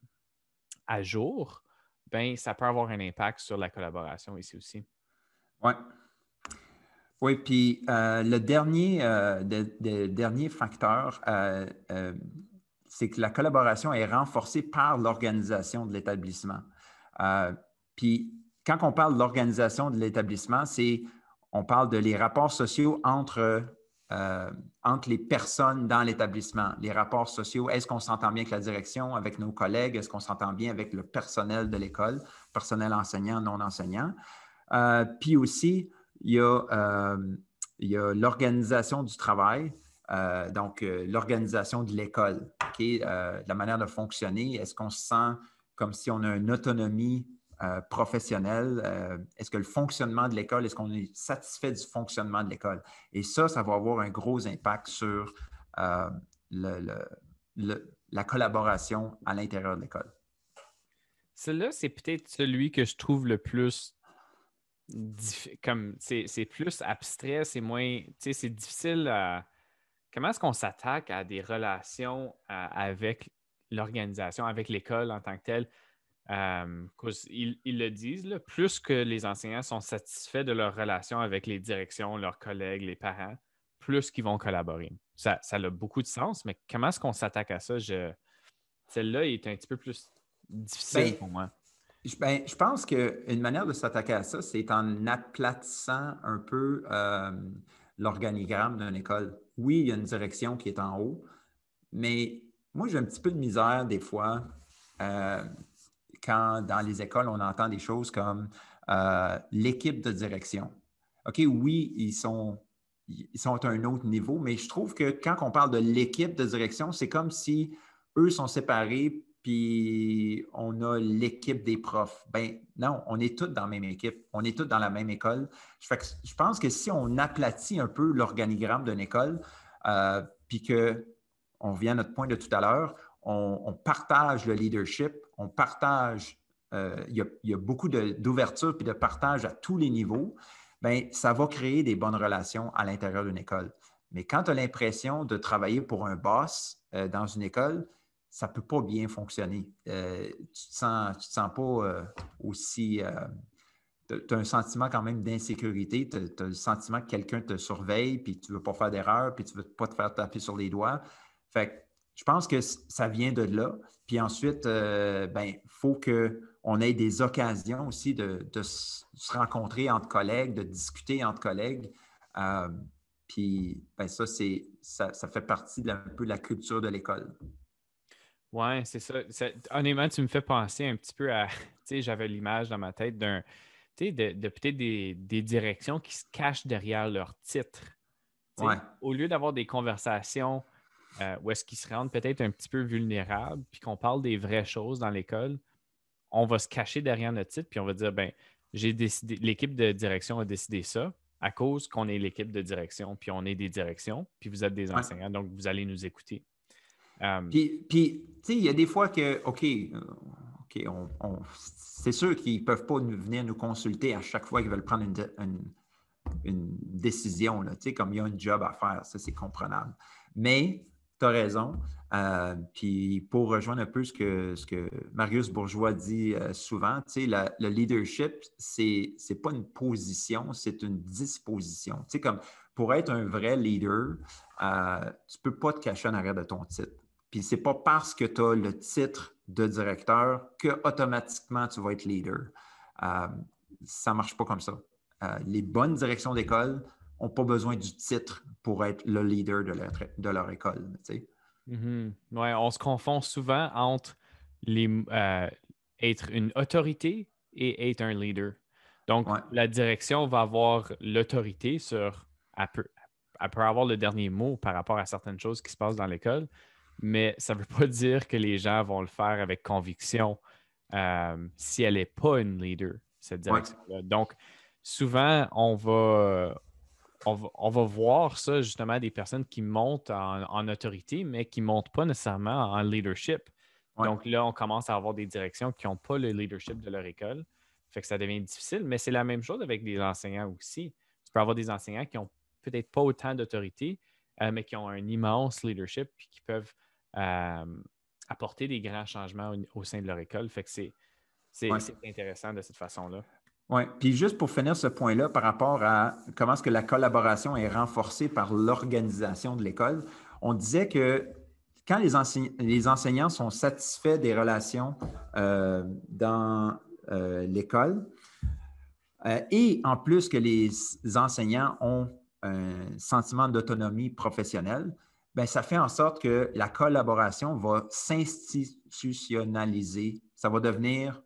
à jour, ben, ça peut avoir un impact sur la collaboration ici aussi. Oui. Oui, puis euh, le dernier, euh, dernier facteur, c'est que la collaboration est renforcée par l'organisation de l'établissement. puis quand on parle de l'organisation de l'établissement, c'est on parle de les rapports sociaux euh, entre, les personnes dans l'établissement. Les rapports sociaux, est-ce qu'on s'entend bien avec la direction, avec nos collègues, est-ce qu'on s'entend bien avec le personnel de l'école, personnel enseignant, non enseignant. Euh, puis aussi, euh, il y a, l'organisation du travail, donc l'organisation de l'école, la manière de fonctionner. Est-ce qu'on se sent comme si on a une autonomie euh, professionnel? Euh, est-ce que le fonctionnement de l'école, est-ce qu'on est satisfait du fonctionnement de l'école? Et ça, ça va avoir un gros impact sur euh, la collaboration à l'intérieur de l'école. celui c'est peut-être celui que je trouve le plus comme c'est, plus abstrait, c'est moins, tu sais, c'est difficile Comment est-ce qu'on s'attaque à des relations avec l'organisation, avec l'école en tant que telle? Um, ils, le disent, là, plus que les enseignants sont satisfaits de leur relation avec les directions, leurs collègues, les parents, plus qu'ils vont collaborer. Ça, ça a beaucoup de sens, mais comment est-ce qu'on s'attaque à ça? Je... Celle-là est un petit peu plus difficile ben, pour moi. Ben, je, pense qu'une manière de s'attaquer à ça, c'est en aplatissant un peu l'organigramme d'une école. Oui, il y a une direction qui est en haut, mais moi, j'ai un petit peu de misère des fois quand dans les écoles, on entend des choses comme euh, l'équipe de direction. OK, oui, ils sont, ils sont à un autre niveau, mais je trouve que quand on parle de l'équipe de direction, c'est comme si eux sont séparés, puis on a l'équipe des profs. Ben non, on est tous dans la même équipe, on est tous dans la même école. Je, pense que si on aplatit un peu l'organigramme d'une école, euh, puis que on revient à notre point de tout à l'heure, on partage le leadership, on partage, euh, il, y a, beaucoup d'ouverture puis de partage à tous les niveaux, bien, ça va créer des bonnes relations à l'intérieur d'une école. Mais quand tu as l'impression de travailler pour un boss euh, dans une école, ça ne peut pas bien fonctionner. Euh, tu ne te, sens, te sens pas aussi. tu as un sentiment quand même d'insécurité, tu as, le sentiment que quelqu'un te surveille, puis tu ne veux pas faire d'erreur, puis tu ne veux pas te faire taper sur les doigts. Fait que je pense que ça vient de là. Puis ensuite, euh, ben, il faut qu'on ait des occasions aussi de, se rencontrer entre collègues, de discuter entre collègues. Euh, puis ben, ça, c'est, ça, fait partie de, un peu de la culture de l'école. Oui, c'est ça. Honnêtement, tu me fais penser un petit peu à. Tu sais, j'avais l'image dans ma tête d'un. de, peut-être des, directions qui se cachent derrière leur titre. Au lieu d'avoir des conversations euh, où est-ce qu'ils se rendent peut-être un petit peu vulnérables, puis qu'on parle des vraies choses dans l'école, on va se cacher derrière notre titre, puis on va dire ben j'ai décidé, l'équipe de direction a décidé ça à cause qu'on est l'équipe de direction, puis on est des directions, puis vous êtes des enseignants, donc vous allez nous écouter. Euh, puis, tu sais, il y a des fois que, OK, euh, OK, c'est sûr qu'ils ne peuvent pas venir nous consulter à chaque fois qu'ils veulent prendre une, décision, comme il y a un job à faire, ça c'est comprenable. Mais tu as raison. Euh, puis pour rejoindre un peu ce que, ce que Marius Bourgeois dit euh, souvent, le leadership, c'est n'est pas une position, c'est une disposition. sais comme pour être un vrai leader, euh, tu ne peux pas te cacher en arrière de ton titre. Puis c'est pas parce que tu as le titre de directeur que automatiquement tu vas être leader. ça ne marche pas comme ça. les bonnes directions d'école, n'ont pas besoin du titre pour être le leader de leur, école. Mm-hmm. on se confond souvent entre euh, être une autorité et être un leader. Donc, la direction va avoir l'autorité sur. Elle peut, avoir le dernier mot par rapport à certaines choses qui se passent dans l'école, mais ça ne veut pas dire que les gens vont le faire avec conviction euh, si elle n'est pas une leader, cette direction-là. Donc, souvent, on va, on va, voir ça, justement, des personnes qui montent en, autorité, mais qui ne montent pas nécessairement en leadership. Donc là, on commence à avoir des directions qui n'ont pas le leadership de leur école. Fait que ça devient difficile, mais c'est la même chose avec des enseignants aussi. Tu peux avoir des enseignants qui n'ont peut-être pas autant d'autorité, euh, mais qui ont un immense leadership et qui peuvent euh, apporter des grands changements au, sein de leur école. Fait que c'est intéressant de cette façon-là. Oui, puis juste pour finir ce point-là par rapport à comment est-ce que la collaboration est renforcée par l'organisation de l'école, on disait que quand les, enseignants, sont satisfaits des relations euh, dans euh, l'école, euh, et en plus que les enseignants ont un sentiment d'autonomie professionnelle, bien, ça fait en sorte que la collaboration va s'institutionnaliser. Ça va devenir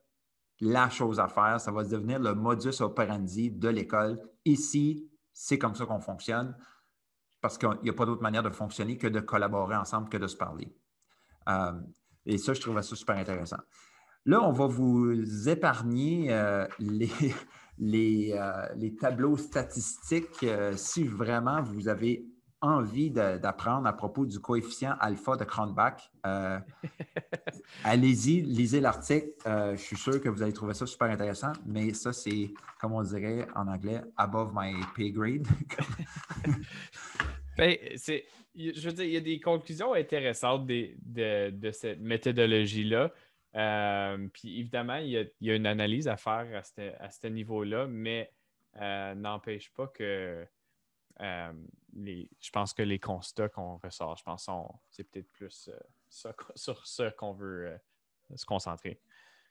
la chose à faire. Ça va devenir le modus operandi de l'école. Ici, c'est comme ça qu'on fonctionne parce qu'il n'y a pas d'autre manière de fonctionner que de collaborer ensemble, que de se parler. Euh, et ça, je trouve ça super intéressant. Là, on va vous épargner euh, les, euh, les, tableaux statistiques si vraiment vous avez envie d'apprendre à propos du coefficient alpha de Cronbach, euh, allez-y, lisez l'article. Euh, je suis sûr que vous allez trouver ça super intéressant, mais ça, c'est, comme on dirait en anglais, above my pay grade. Ben, je veux dire, il y a des conclusions intéressantes de, cette méthodologie-là. Euh, puis évidemment, il y, a, une analyse à faire à ce niveau-là, mais n'empêche pas que je pense que les constats qu'on ressort, je pense que c'est peut-être plus euh, sur ce qu'on veut euh, se concentrer.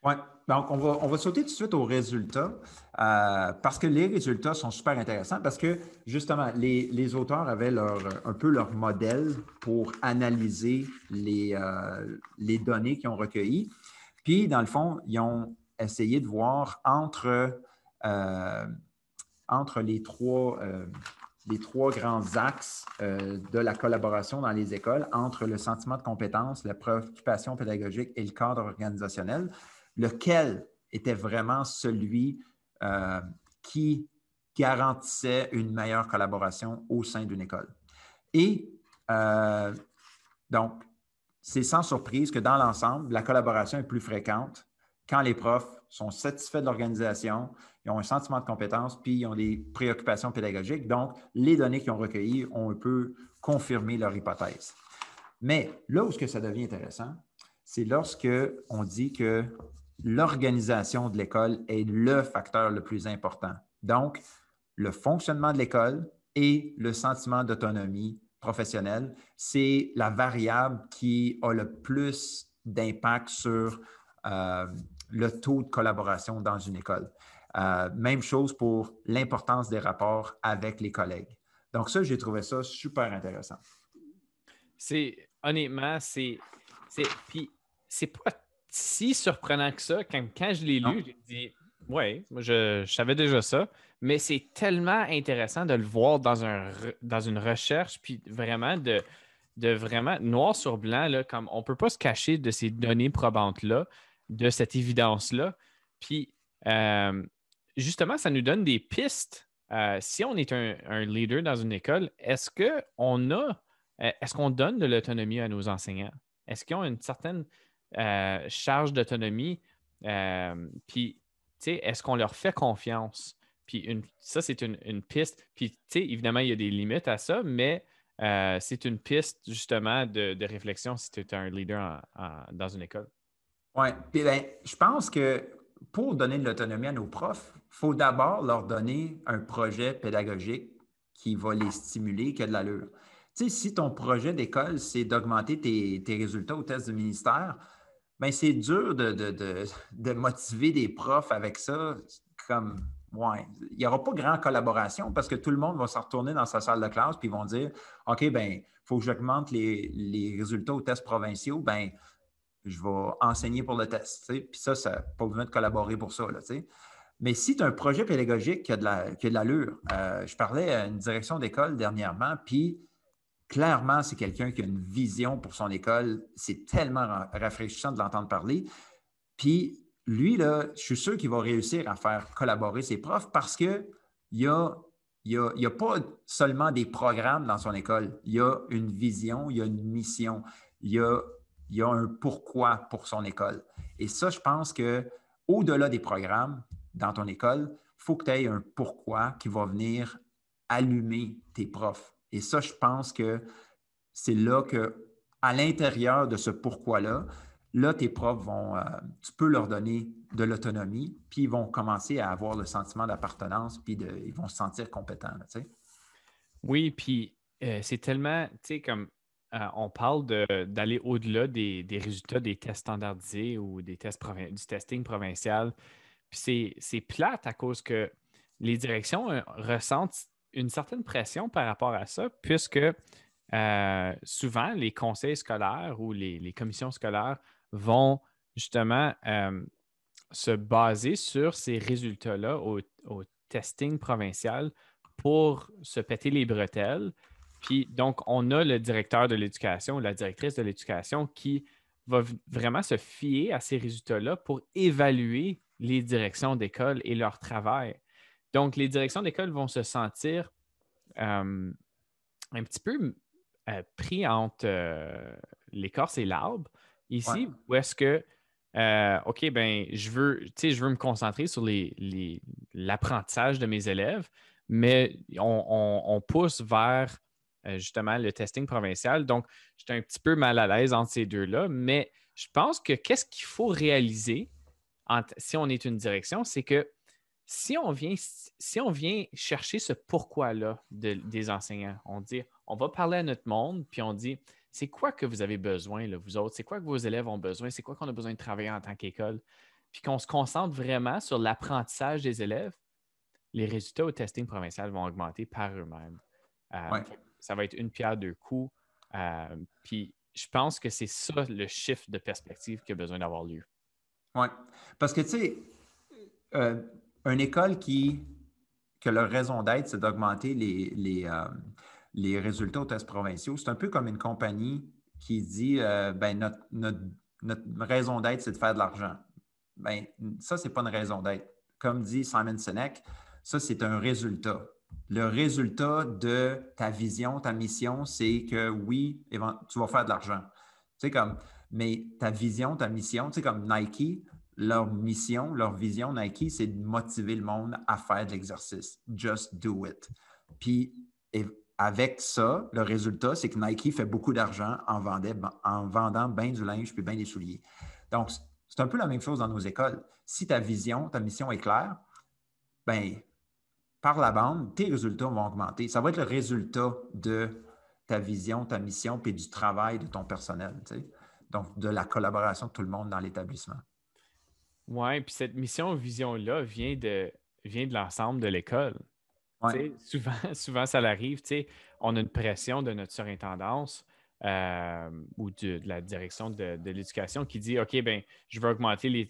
Oui, donc on va, sauter tout de suite aux résultats euh, parce que les résultats sont super intéressants parce que justement, les, les auteurs avaient leur, un peu leur modèle pour analyser les, les données qu'ils ont recueillies. Puis, dans le fond, ils ont essayé de voir entre, entre les trois les trois grands axes euh, de la collaboration dans les écoles entre le sentiment de compétence, la préoccupation pédagogique et le cadre organisationnel, lequel était vraiment celui euh, qui garantissait une meilleure collaboration au sein d'une école. Et euh, donc, c'est sans surprise que dans l'ensemble, la collaboration est plus fréquente quand les profs sont satisfaits de l'organisation, ils ont un sentiment de compétence, puis ils ont des préoccupations pédagogiques. Donc, les données qu'ils ont recueillies ont un peu confirmé leur hypothèse. Mais là où ce que ça devient intéressant, c'est lorsque on dit que l'organisation de l'école est le facteur le plus important. Donc, le fonctionnement de l'école et le sentiment d'autonomie professionnelle, c'est la variable qui a le plus d'impact sur euh, le taux de collaboration dans une école. Euh, même chose pour l'importance des rapports avec les collègues. Donc ça, j'ai trouvé ça super intéressant. C'est honnêtement, c'est c'est pas si surprenant que ça. Quand, je l'ai lu, j'ai dit oui, je, je, savais déjà ça, mais c'est tellement intéressant de le voir dans, un, dans une recherche, puis vraiment de, de vraiment noir sur blanc, là, comme on ne peut pas se cacher de ces données probantes-là, de cette évidence-là. Puis euh, justement, ça nous donne des pistes. Euh, si on est un, leader dans une école, est-ce qu'on a, euh, est-ce qu'on donne de l'autonomie à nos enseignants? Est-ce qu'ils ont une certaine euh, charge d'autonomie? puis, est-ce qu'on leur fait confiance? Puis une, ça, c'est une, piste. Puis, évidemment, il y a des limites à ça, mais c'est une piste justement de, réflexion si tu es un leader dans une école. Oui, puis ben, je pense que pour donner de l'autonomie à nos profs, il faut d'abord leur donner un projet pédagogique qui va les stimuler, qui a de l'allure. Tu sais, si ton projet d'école, c'est d'augmenter tes, résultats aux tests du ministère, bien, c'est dur de, motiver des profs avec ça. Comme, ouais, il n'y aura pas grand collaboration parce que tout le monde va se retourner dans sa salle de classe puis ils vont dire OK, ben il faut que j'augmente les, les résultats aux tests provinciaux. ben je vais enseigner pour le test. Puis ça, ça pas besoin de collaborer pour ça. Là, Mais si tu as un projet pédagogique qui a de l'allure, euh, je parlais à une direction d'école dernièrement, puis clairement, c'est quelqu'un qui a une vision pour son école. C'est tellement rafraîchissant de l'entendre parler. Puis lui, là, je suis sûr qu'il va réussir à faire collaborer ses profs parce qu'il y a il n'y a, pas seulement des programmes dans son école. Il y a une vision, il y a une mission, il y a il y a un pourquoi pour son école. Et ça, je pense que au-delà des programmes dans ton école, il faut que tu aies un pourquoi qui va venir allumer tes profs. Et ça, je pense que c'est là que, à l'intérieur de ce pourquoi-là, là, tes profs vont, euh, tu peux leur donner de l'autonomie, puis ils vont commencer à avoir le sentiment d'appartenance, puis ils vont se sentir compétents. oui, puis euh, c'est tellement, tu sais, comme euh, on parle d'aller au-delà des, résultats des tests standardisés ou des tests du testing provincial. c'est plate à cause que les directions euh, ressentent une certaine pression par rapport à ça, puisque euh, souvent les conseils scolaires ou les, commissions scolaires vont justement se baser sur ces résultats-là au, testing provincial pour se péter les bretelles puis donc, on a le directeur de l'éducation, la directrice de l'éducation qui va vraiment se fier à ces résultats-là pour évaluer les directions d'école et leur travail. Donc, les directions d'école vont se sentir euh, un petit peu euh, pris entre euh, l'écorce et l'arbre ici, où est-ce que, OK, ben, je veux, tu sais je veux me concentrer sur l'apprentissage de mes élèves, mais on pousse vers euh, justement le testing provincial. Donc, j'étais un petit peu mal à l'aise entre ces deux-là, mais je pense que qu'est-ce qu'il faut réaliser si on est une direction, c'est que si on vient, si on vient chercher ce pourquoi-là des enseignants, on dit, on va parler à notre monde, puis on dit, c'est quoi que vous avez besoin, vous autres? C'est quoi que vos élèves ont besoin? C'est quoi qu'on a besoin de travailler en tant qu'école? Puis qu'on se concentre vraiment sur l'apprentissage des élèves, les résultats au testing provincial vont augmenter par eux-mêmes. Euh, ça va être une pierre deux coups. Euh, puis je pense que c'est ça le chiffre de perspective qui a besoin d'avoir lieu. Oui, parce que tu sais, euh, une école qui, que leur raison d'être, c'est d'augmenter les, euh, les, résultats aux tests provinciaux, c'est un peu comme une compagnie qui dit, ben, notre, raison d'être, c'est de faire de l'argent. Ben, ça, ce n'est pas une raison d'être. Comme dit Simon Sinek, ça, c'est un résultat le résultat de ta vision, ta mission, c'est que oui, tu vas faire de l'argent. Tu comme, mais ta vision, ta mission, c'est comme Nike, leur mission, leur vision Nike, c'est de motiver le monde à faire de l'exercice. Just do it. Puis, avec ça, le résultat, c'est que Nike fait beaucoup d'argent en, ben, en vendant bien du linge puis bien des souliers. Donc, c'est un peu la même chose dans nos écoles. Si ta vision, ta mission est claire, ben par la bande, tes résultats vont augmenter. Ça va être le résultat de ta vision, ta mission, puis du travail de ton personnel, tu sais. donc de la collaboration de tout le monde dans l'établissement. Oui, puis cette mission, vision-là vient de, vient de l'ensemble de l'école. Souvent, souvent, ça l'arrive, on a une pression de notre surintendance euh, ou de, la direction de, l'éducation qui dit OK, ben, je veux augmenter les,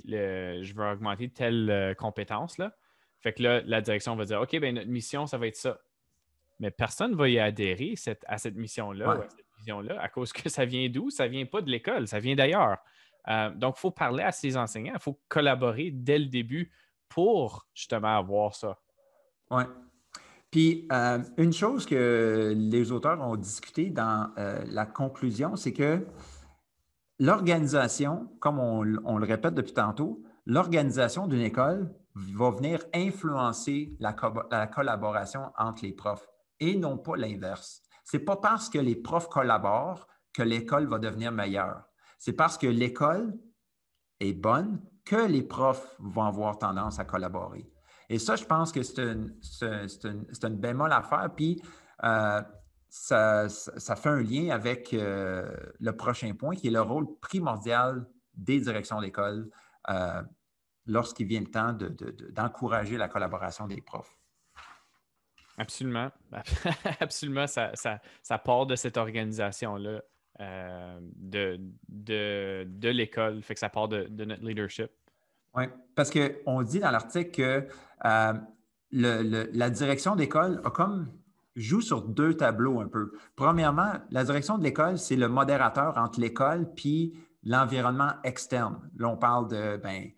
je veux augmenter telle euh, compétence là. Fait que là, la direction va dire, OK, ben notre mission, ça va être ça. Mais personne ne va y adhérer à cette mission-là, à cette vision-là, à cause que ça vient d'où? Ça vient pas de l'école, ça vient d'ailleurs. Euh, donc, il faut parler à ces enseignants, il faut collaborer dès le début pour justement avoir ça. Oui. Puis, euh, une chose que les auteurs ont discuté dans euh, la conclusion, c'est que l'organisation, comme on, le répète depuis tantôt, l'organisation d'une école va venir influencer la, collaboration entre les profs et non pas l'inverse. Ce n'est pas parce que les profs collaborent que l'école va devenir meilleure. C'est parce que l'école est bonne que les profs vont avoir tendance à collaborer. Et ça, je pense que c'est une, bémol à faire. Puis, euh, ça, fait un lien avec euh, le prochain point qui est le rôle primordial des directions d'école euh, lorsqu'il vient le temps d'encourager la collaboration des profs. Absolument. Absolument. Ça, ça, part de cette organisation-là, euh, de, de, l'école. Fait que ça part de, notre leadership. Oui, parce qu'on dit dans l'article que euh, la direction d'école comme joue sur deux tableaux un peu. Premièrement, la direction de l'école, c'est le modérateur entre l'école puis l'environnement externe. Là, on parle de ben,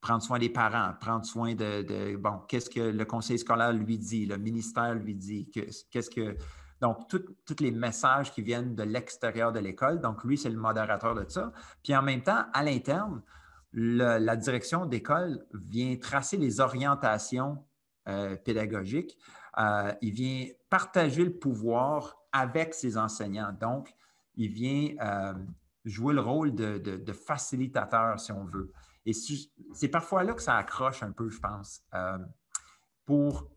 prendre soin des parents, prendre soin de, bon, qu'est-ce que le conseil scolaire lui dit, le ministère lui dit, qu'est-ce que. Donc, tous les messages qui viennent de l'extérieur de l'école. Donc, lui, c'est le modérateur de ça. Puis en même temps, à l'interne, la direction d'école vient tracer les orientations euh, pédagogiques. Euh, il vient partager le pouvoir avec ses enseignants. Donc, il vient euh, jouer le rôle de, facilitateur, si on veut. Et c'est parfois là que ça accroche un peu, je pense, euh, pour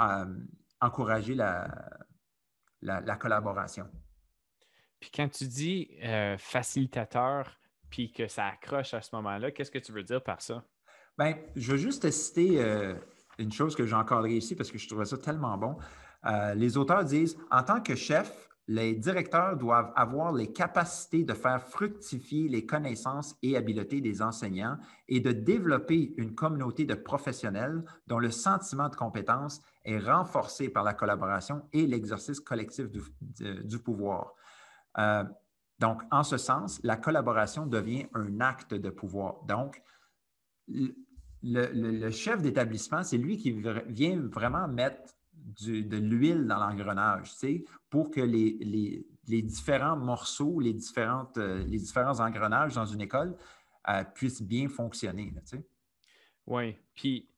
euh, encourager la, collaboration. Puis quand tu dis euh, facilitateur, puis que ça accroche à ce moment-là, qu'est-ce que tu veux dire par ça? Bien, je veux juste te citer une chose que j'ai encore ici parce que je trouvais ça tellement bon. les auteurs disent, en tant que chef, les directeurs doivent avoir les capacités de faire fructifier les connaissances et habiletés des enseignants et de développer une communauté de professionnels dont le sentiment de compétence est renforcé par la collaboration et l'exercice collectif du, pouvoir. Euh, donc, en ce sens, la collaboration devient un acte de pouvoir. Donc, le, le chef d'établissement, c'est lui qui vient vraiment mettre de l'huile dans l'engrenage, pour que les, les, différents morceaux, les, différentes, euh, les différents engrenages dans une école euh, puissent bien fonctionner. Oui, puis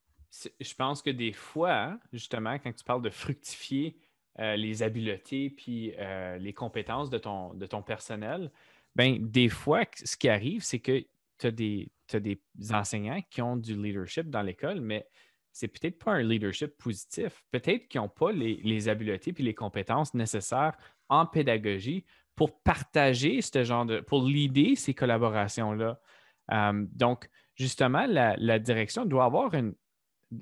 je pense que des fois, justement, quand tu parles de fructifier euh, les habiletés puis les compétences de ton, de ton personnel, ben, des fois, ce qui arrive, c'est que tu as des enseignants qui ont du leadership dans l'école, mais c'est peut-être pas un leadership positif. Peut-être qu'ils n'ont pas les, habiletés et les compétences nécessaires en pédagogie pour partager ce genre de, pour l'idée ces collaborations-là. Euh, donc, justement, la, direction doit avoir une,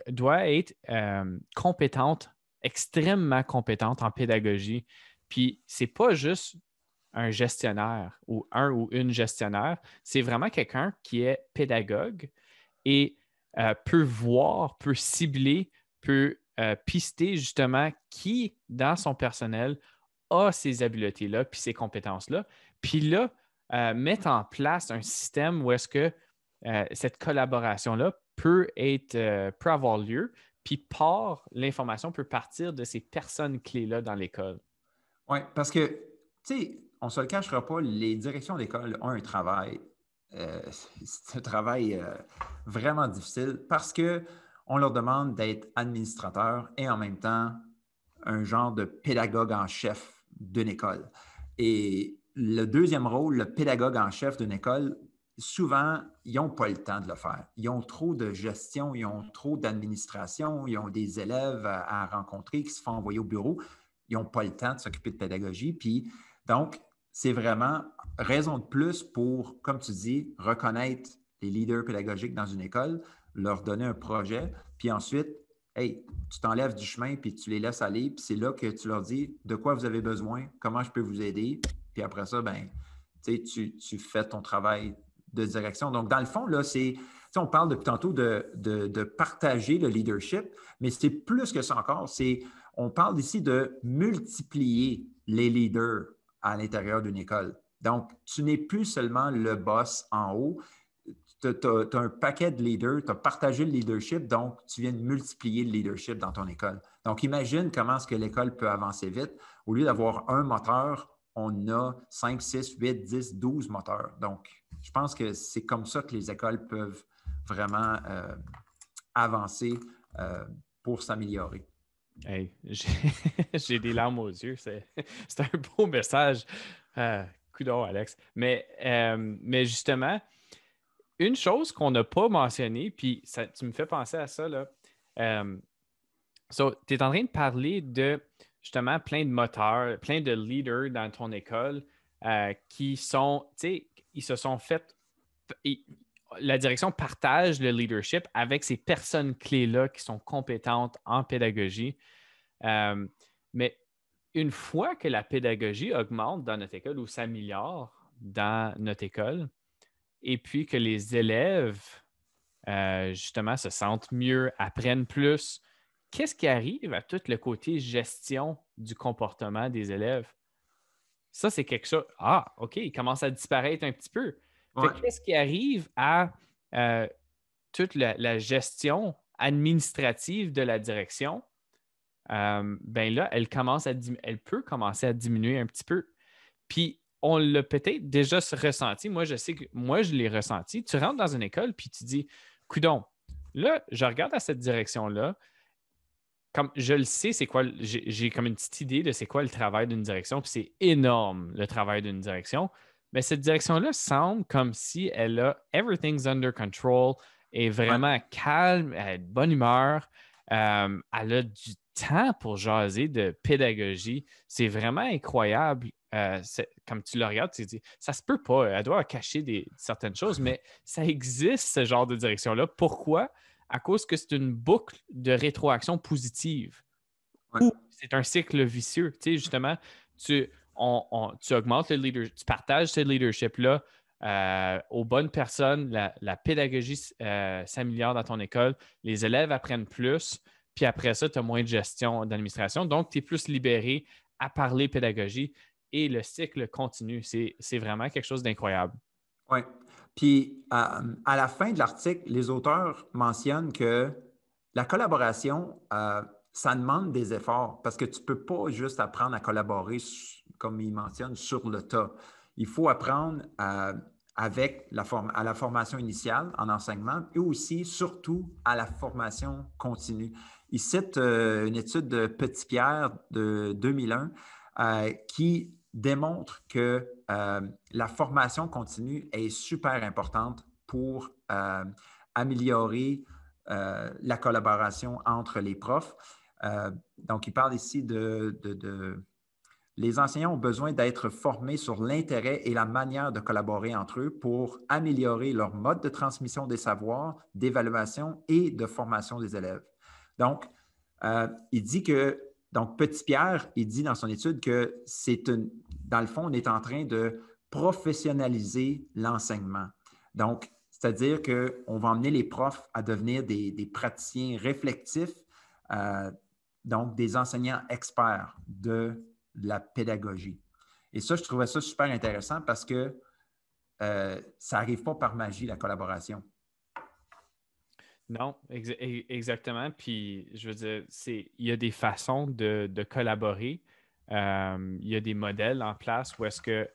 doit être euh, compétente, extrêmement compétente en pédagogie. Puis, c'est pas juste un gestionnaire ou un ou une gestionnaire, c'est vraiment quelqu'un qui est pédagogue et euh, peut voir, peut cibler, peut euh, pister justement qui dans son personnel a ces habiletés-là, puis ces compétences-là, puis là, euh, mettre en place un système où est-ce que cette collaboration-là peut, être, peut avoir lieu, puis par l'information peut partir de ces personnes clés-là dans l'école. Oui, parce que, tu sais, on ne se le cachera pas, les directions d'école ont un travail euh, c'est un travail euh, vraiment difficile parce qu'on leur demande d'être administrateur et en même temps un genre de pédagogue en chef d'une école. Et le deuxième rôle, le pédagogue en chef d'une école, souvent, ils n'ont pas le temps de le faire. Ils ont trop de gestion, ils ont trop d'administration, ils ont des élèves à, rencontrer qui se font envoyer au bureau. Ils n'ont pas le temps de s'occuper de pédagogie. Puis, donc, c'est vraiment raison de plus pour, comme tu dis, reconnaître les leaders pédagogiques dans une école, leur donner un projet, puis ensuite, hey, tu t'enlèves du chemin, puis tu les laisses aller, puis c'est là que tu leur dis de quoi vous avez besoin, comment je peux vous aider, puis après ça, ben, tu, fais ton travail de direction. Donc, dans le fond, là, c'est, on parle depuis tantôt de, de partager le leadership, mais c'est plus que ça encore, c'est, on parle ici de multiplier les leaders à l'intérieur d'une école. Donc, tu n'es plus seulement le boss en haut. Tu as, un paquet de leaders, tu as partagé le leadership, donc tu viens de multiplier le leadership dans ton école. Donc, imagine comment est-ce que l'école peut avancer vite. Au lieu d'avoir un moteur, on a 5, 6, 8, 10, 12 moteurs. Donc, je pense que c'est comme ça que les écoles peuvent vraiment euh, avancer euh, pour s'améliorer. j'ai des larmes aux yeux. C'est un beau message. Euh, Coup Coudon, Alex. Mais, euh, mais justement, une chose qu'on n'a pas mentionnée, puis tu me fais penser à ça, là. Euh, tu es en train de parler de justement plein de moteurs, plein de leaders dans ton école euh, qui sont, tu sais, ils se sont fait. la direction partage le leadership avec ces personnes clés-là qui sont compétentes en pédagogie. mais une fois que la pédagogie augmente dans notre école ou s'améliore dans notre école, et puis que les élèves, euh, justement, se sentent mieux, apprennent plus, qu'est-ce qui arrive à tout le côté gestion du comportement des élèves? Ça, c'est quelque chose. Ah, OK, il commence à disparaître un petit peu. Qu'est-ce qui arrive à euh, toute la gestion administrative de la direction? Euh, ben là, elle, commence à elle peut commencer à diminuer un petit peu. Puis on l'a peut-être déjà ressenti. Moi, je sais que moi, je l'ai ressenti. Tu rentres dans une école, puis tu dis, coudon, là, je regarde à cette direction-là. Comme je le sais, c'est quoi, j'ai comme une petite idée de c'est quoi le travail d'une direction, puis c'est énorme le travail d'une direction. Mais cette direction-là semble comme si elle a everything's under control, est vraiment calme, elle a de bonne humeur, euh, elle a du temps pour jaser de pédagogie. C'est vraiment incroyable. Euh, comme tu le regardes, tu te dis, ça se peut pas, elle doit cacher des, certaines choses, mais ça existe, ce genre de direction-là. Pourquoi? À cause que c'est une boucle de rétroaction positive. C'est un cycle vicieux. Tu sais, justement, tu, augmentes le leadership, tu partages ce leadership-là euh, aux bonnes personnes, la, pédagogie euh, s'améliore dans ton école, les élèves apprennent plus, puis après ça, tu as moins de gestion d'administration. Donc, tu es plus libéré à parler pédagogie et le cycle continue. C'est vraiment quelque chose d'incroyable. Oui. Puis, euh, à la fin de l'article, les auteurs mentionnent que la collaboration, euh, ça demande des efforts parce que tu ne peux pas juste apprendre à collaborer, comme ils mentionnent, sur le tas. Il faut apprendre à avec la à la formation initiale en enseignement et aussi, surtout, à la formation continue. Il cite euh, une étude de Petit-Pierre de 2001 euh, qui démontre que euh, la formation continue est super importante pour améliorer la collaboration entre les profs. donc, il parle ici de les enseignants ont besoin d'être formés sur l'intérêt et la manière de collaborer entre eux pour améliorer leur mode de transmission des savoirs, d'évaluation et de formation des élèves. Donc, euh, il dit que, donc Petit Pierre, il dit dans son étude que c'est une, dans le fond, on est en train de professionnaliser l'enseignement. Donc, c'est-à-dire qu'on va emmener les profs à devenir des, praticiens réflectifs, euh, donc des enseignants experts de de la pédagogie. Et ça, je trouvais ça super intéressant parce que euh, ça n'arrive pas par magie, la collaboration. Non, e-, exactement. Puis, je veux dire, il y a des façons de, collaborer. Euh, il y a des modèles en place où est-ce que,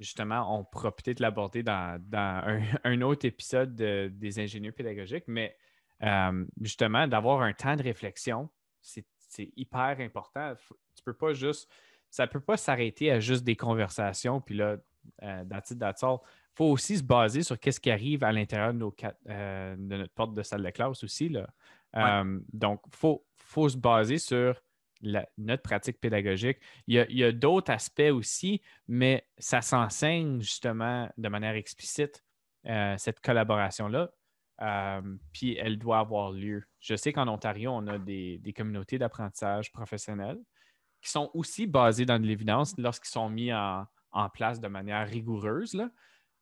justement, on pourrait peut-être l'aborder dans, un, autre épisode des ingénieurs pédagogiques, mais euh, justement, d'avoir un temps de réflexion, c'est hyper important. tu ne peux pas juste ça ne peut pas s'arrêter à juste des conversations, puis là, euh, that's it, Il faut aussi se baser sur qu'est-ce qui arrive à l'intérieur de, nos euh, de notre porte de salle de classe aussi. Là. Euh, donc, il faut, se baser sur notre pratique pédagogique. Il y a, d'autres aspects aussi, mais ça s'enseigne justement de manière explicite, cette collaboration-là. puis elle doit avoir lieu. Je sais qu'en Ontario, on a des, des communautés d'apprentissage professionnelles qui sont aussi basés dans de l'évidence lorsqu'ils sont mis en, place de manière rigoureuse.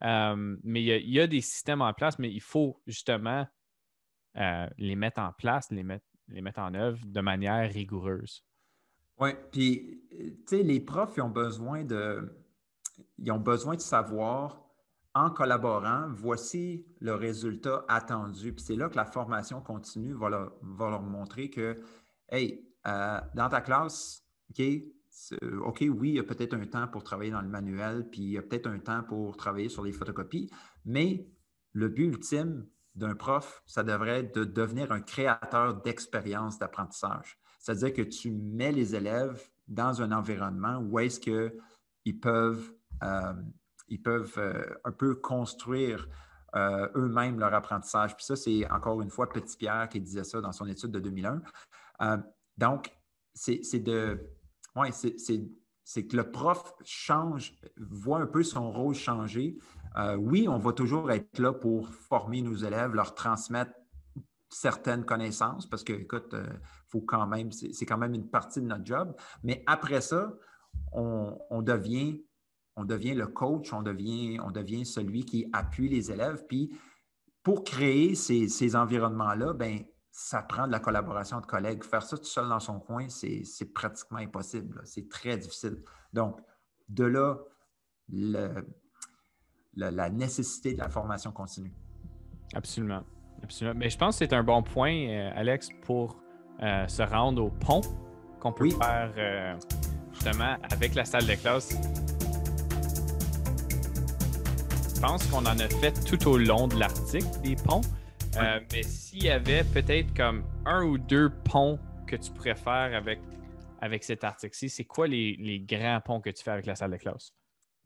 Euh, mais il y, a, des systèmes en place, mais il faut justement euh, les mettre en place, les mettre, en œuvre de manière rigoureuse. Oui, puis, tu sais, les profs, ils ont besoin de, ils ont besoin de savoir en collaborant, voici le résultat attendu. Puis c'est là que la formation continue va leur, montrer que, hey, euh, dans ta classe, OK, OK, oui, il y a peut-être un temps pour travailler dans le manuel, puis il y a peut-être un temps pour travailler sur les photocopies, mais le but ultime d'un prof, ça devrait être de devenir un créateur d'expérience d'apprentissage. C'est-à-dire que tu mets les élèves dans un environnement où est-ce qu'ils peuvent, ils peuvent euh, euh, un peu construire euh, eux-mêmes leur apprentissage. Puis ça, c'est encore une fois Petit Pierre qui disait ça dans son étude de 2001. donc, c'est de oui, c'est que le prof change, voit un peu son rôle changer. Euh, oui, on va toujours être là pour former nos élèves, leur transmettre certaines connaissances, parce que, écoute, euh, faut quand même, c'est quand même une partie de notre job. Mais après ça, on, devient, on devient le coach, on devient, on devient celui qui appuie les élèves. Puis pour créer ces, ces environnements-là, ben, ça prend de la collaboration de collègues. Faire ça tout seul dans son coin, c'est pratiquement impossible. C'est très difficile. Donc, de là, le, la nécessité de la formation continue. Absolument. Absolument. Mais je pense que c'est un bon point, euh, Alex, pour euh, se rendre au pont qu'on peut faire euh, justement avec la salle de classe. Je pense qu'on en a fait tout au long de l'article des ponts. Euh, mais s'il y avait peut-être comme un ou deux ponts que tu pourrais faire avec, avec cet article-ci, c'est quoi les, grands ponts que tu fais avec la salle de classe?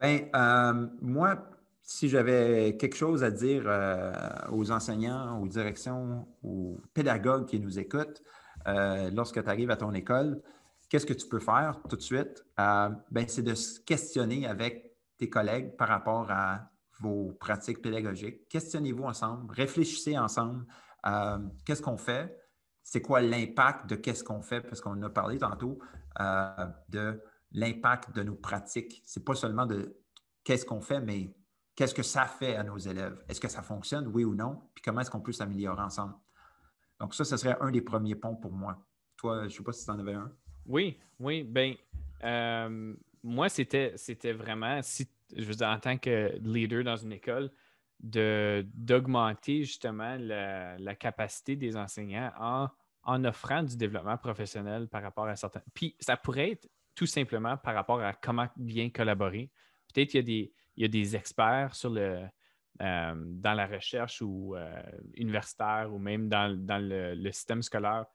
Bien, euh, moi, si j'avais quelque chose à dire euh, aux enseignants, aux directions, aux pédagogues qui nous écoutent, lorsque tu arrives à ton école, qu'est-ce que tu peux faire tout de suite? Ben, c'est de se questionner avec tes collègues par rapport à vos pratiques pédagogiques. Questionnez-vous ensemble, réfléchissez ensemble. Euh, qu'est-ce qu'on fait? C'est quoi l'impact de qu'est-ce qu'on fait? Parce qu'on a parlé tantôt euh, de l'impact de nos pratiques. C'est pas seulement de qu'est-ce qu'on fait, mais qu'est-ce que ça fait à nos élèves? Est-ce que ça fonctionne, oui ou non? Puis comment est-ce qu'on peut s'améliorer ensemble? Donc, ça, ce serait un des premiers ponts pour moi. Toi, je ne sais pas si tu en avais un. Oui, oui. Bien, euh, moi, c'était, c'était vraiment si je veux dire, en tant que leader dans une école, d'augmenter justement la, capacité des enseignants en, offrant du développement professionnel par rapport à certains. Puis ça pourrait être tout simplement par rapport à comment bien collaborer. Peut-être qu'il y, y, a des experts sur le, euh, dans la recherche ou euh, universitaire ou même dans, le, système scolaire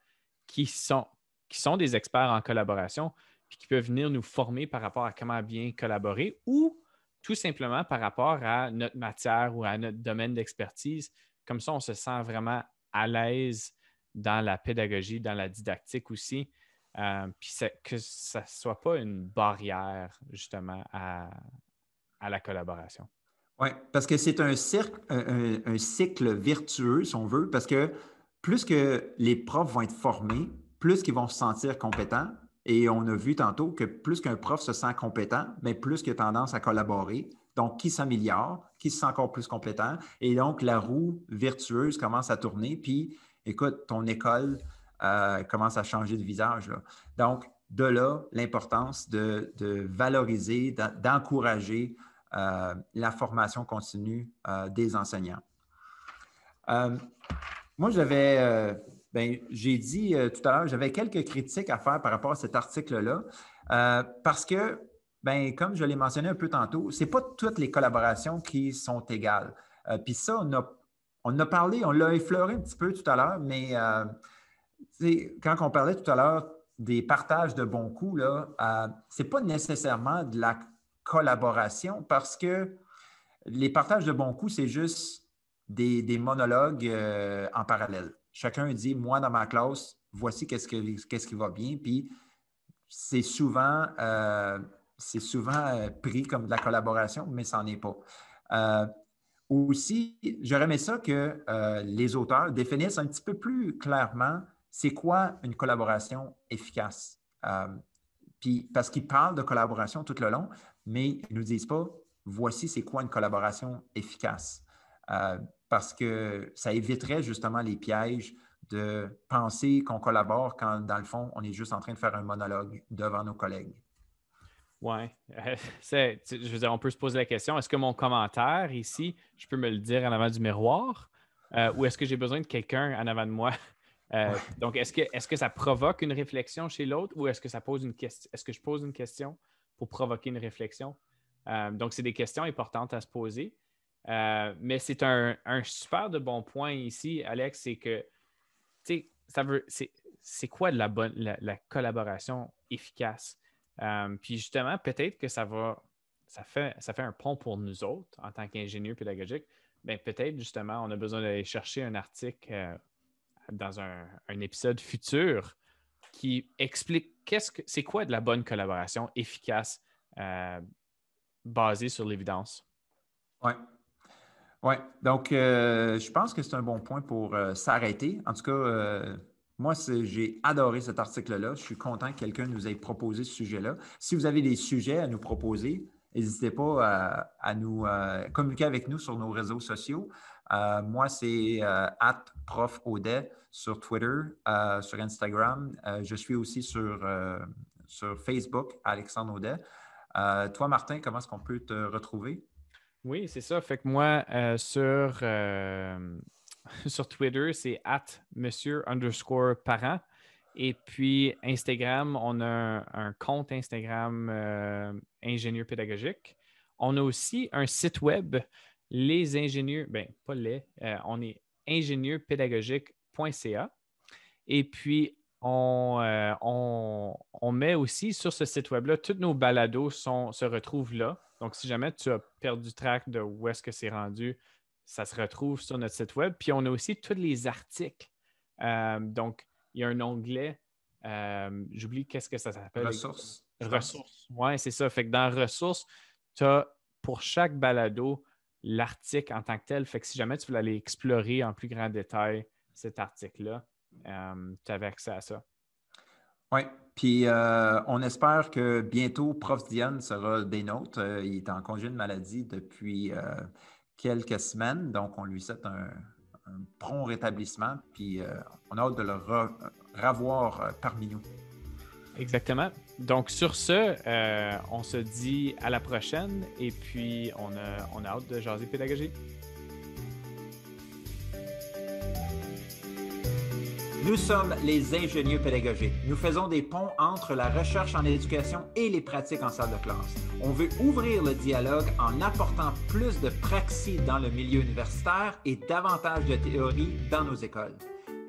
qui sont, qui sont des experts en collaboration et qui peuvent venir nous former par rapport à comment bien collaborer ou tout simplement par rapport à notre matière ou à notre domaine d'expertise. Comme ça, on se sent vraiment à l'aise dans la pédagogie, dans la didactique aussi. Euh, puis que ça ne soit pas une barrière, justement, à, la collaboration. Oui, parce que c'est un, un, un, cycle vertueux, si on veut, parce que plus que les profs vont être formés, plus qu'ils vont se sentir compétents, et on a vu tantôt que plus qu'un prof se sent compétent, mais plus qu'il a tendance à collaborer. Donc, qui s'améliore, qui se sent encore plus compétent. Et donc, la roue virtueuse commence à tourner. Puis, écoute, ton école euh, commence à changer de visage. Donc, de là, l'importance de, valoriser, d'encourager euh, la formation continue euh, des enseignants. moi, j'avais ben, j'ai dit euh, tout à l'heure, j'avais quelques critiques à faire par rapport à cet article-là, euh, parce que, ben comme je l'ai mentionné un peu tantôt, ce n'est pas toutes les collaborations qui sont égales. Euh, puis ça, on a, parlé, on l'a effleuré un petit peu tout à l'heure, mais quand on parlait tout à l'heure des partages de bons coups, ce n'est pas nécessairement de la collaboration parce que les partages de bons coups, c'est juste des monologues en parallèle chacun dit, moi, dans ma classe, voici qu'est-ce, qui va bien. Puis c'est souvent, euh, c'est souvent euh, pris comme de la collaboration, mais ça n'en est pas. Euh, aussi, je aimé ça que les auteurs définissent un petit peu plus clairement c'est quoi une collaboration efficace. puis, parce qu'ils parlent de collaboration tout le long, mais ils ne nous disent pas voici c'est quoi une collaboration efficace parce que ça éviterait justement les pièges de penser qu'on collabore quand, dans le fond, on est juste en train de faire un monologue devant nos collègues. Oui. je veux dire, on peut se poser la question, est-ce que mon commentaire ici, je peux me le dire en avant du miroir euh, ou est-ce que j'ai besoin de quelqu'un en avant de moi? Euh, donc, est-ce que, que ça provoque une réflexion chez l'autre ou est-ce que ça pose une Est-ce que je pose une question pour provoquer une réflexion? Euh, donc, c'est des questions importantes à se poser. Euh, mais c'est un, super de bon point ici, Alex, c'est que, ça veut, c'est quoi de la, bonne, la, collaboration efficace? Euh, puis justement, peut-être que ça va, ça fait, ça fait un pont pour nous autres en tant qu'ingénieurs pédagogiques, mais peut-être justement, on a besoin d'aller chercher un article euh, dans un, épisode futur qui explique qu'est-ce que c'est quoi de la bonne collaboration efficace basée sur l'évidence. Oui, oui, donc euh, je pense que c'est un bon point pour euh, s'arrêter. En tout cas, euh, moi, j'ai adoré cet article-là. Je suis content que quelqu'un nous ait proposé ce sujet-là. Si vous avez des sujets à nous proposer, n'hésitez pas à, nous communiquer avec nous sur nos réseaux sociaux. moi, c'est @profaudet sur Twitter, sur Instagram. je suis aussi sur, sur Facebook, Alexandre Audet. toi, Martin, comment est-ce qu'on peut te retrouver? Oui, c'est ça. Fait que moi, euh, euh, sur, Twitter, c'est at monsieur underscore parent. Et puis Instagram, on a un, compte Instagram euh, ingénieur pédagogique. On a aussi un site web, les ingénieurs, ben pas les, on est ingénieurpédagogique.ca. Et puis, on, met aussi sur ce site web-là, tous nos balados se retrouvent là. Donc, si jamais tu as perdu track de où est-ce que c'est rendu, ça se retrouve sur notre site web. Puis on a aussi tous les articles. Euh, donc, il y a un onglet, euh, j'oublie qu'est-ce que ça s'appelle. Ressources. Ressources. Oui, c'est ça. Fait que dans ressources, tu as pour chaque balado l'article en tant que tel. Fait que si jamais tu voulais aller explorer en plus grand détail cet article-là, euh, tu avais accès à ça. Oui. Puis euh, on espère que bientôt, Prof Diane sera des nôtres. Euh, il est en congé de maladie depuis euh, quelques semaines, donc on lui souhaite un, prompt rétablissement. Puis on a hâte de le revoir parmi nous. Exactement. Donc sur ce, on se dit à la prochaine et puis on a, on a hâte de jaser pédagogie. Nous sommes les ingénieurs pédagogiques. Nous faisons des ponts entre la recherche en éducation et les pratiques en salle de classe. On veut ouvrir le dialogue en apportant plus de praxis dans le milieu universitaire et davantage de théorie dans nos écoles.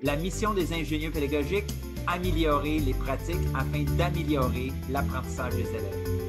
La mission des ingénieurs pédagogiques, améliorer les pratiques afin d'améliorer l'apprentissage des élèves.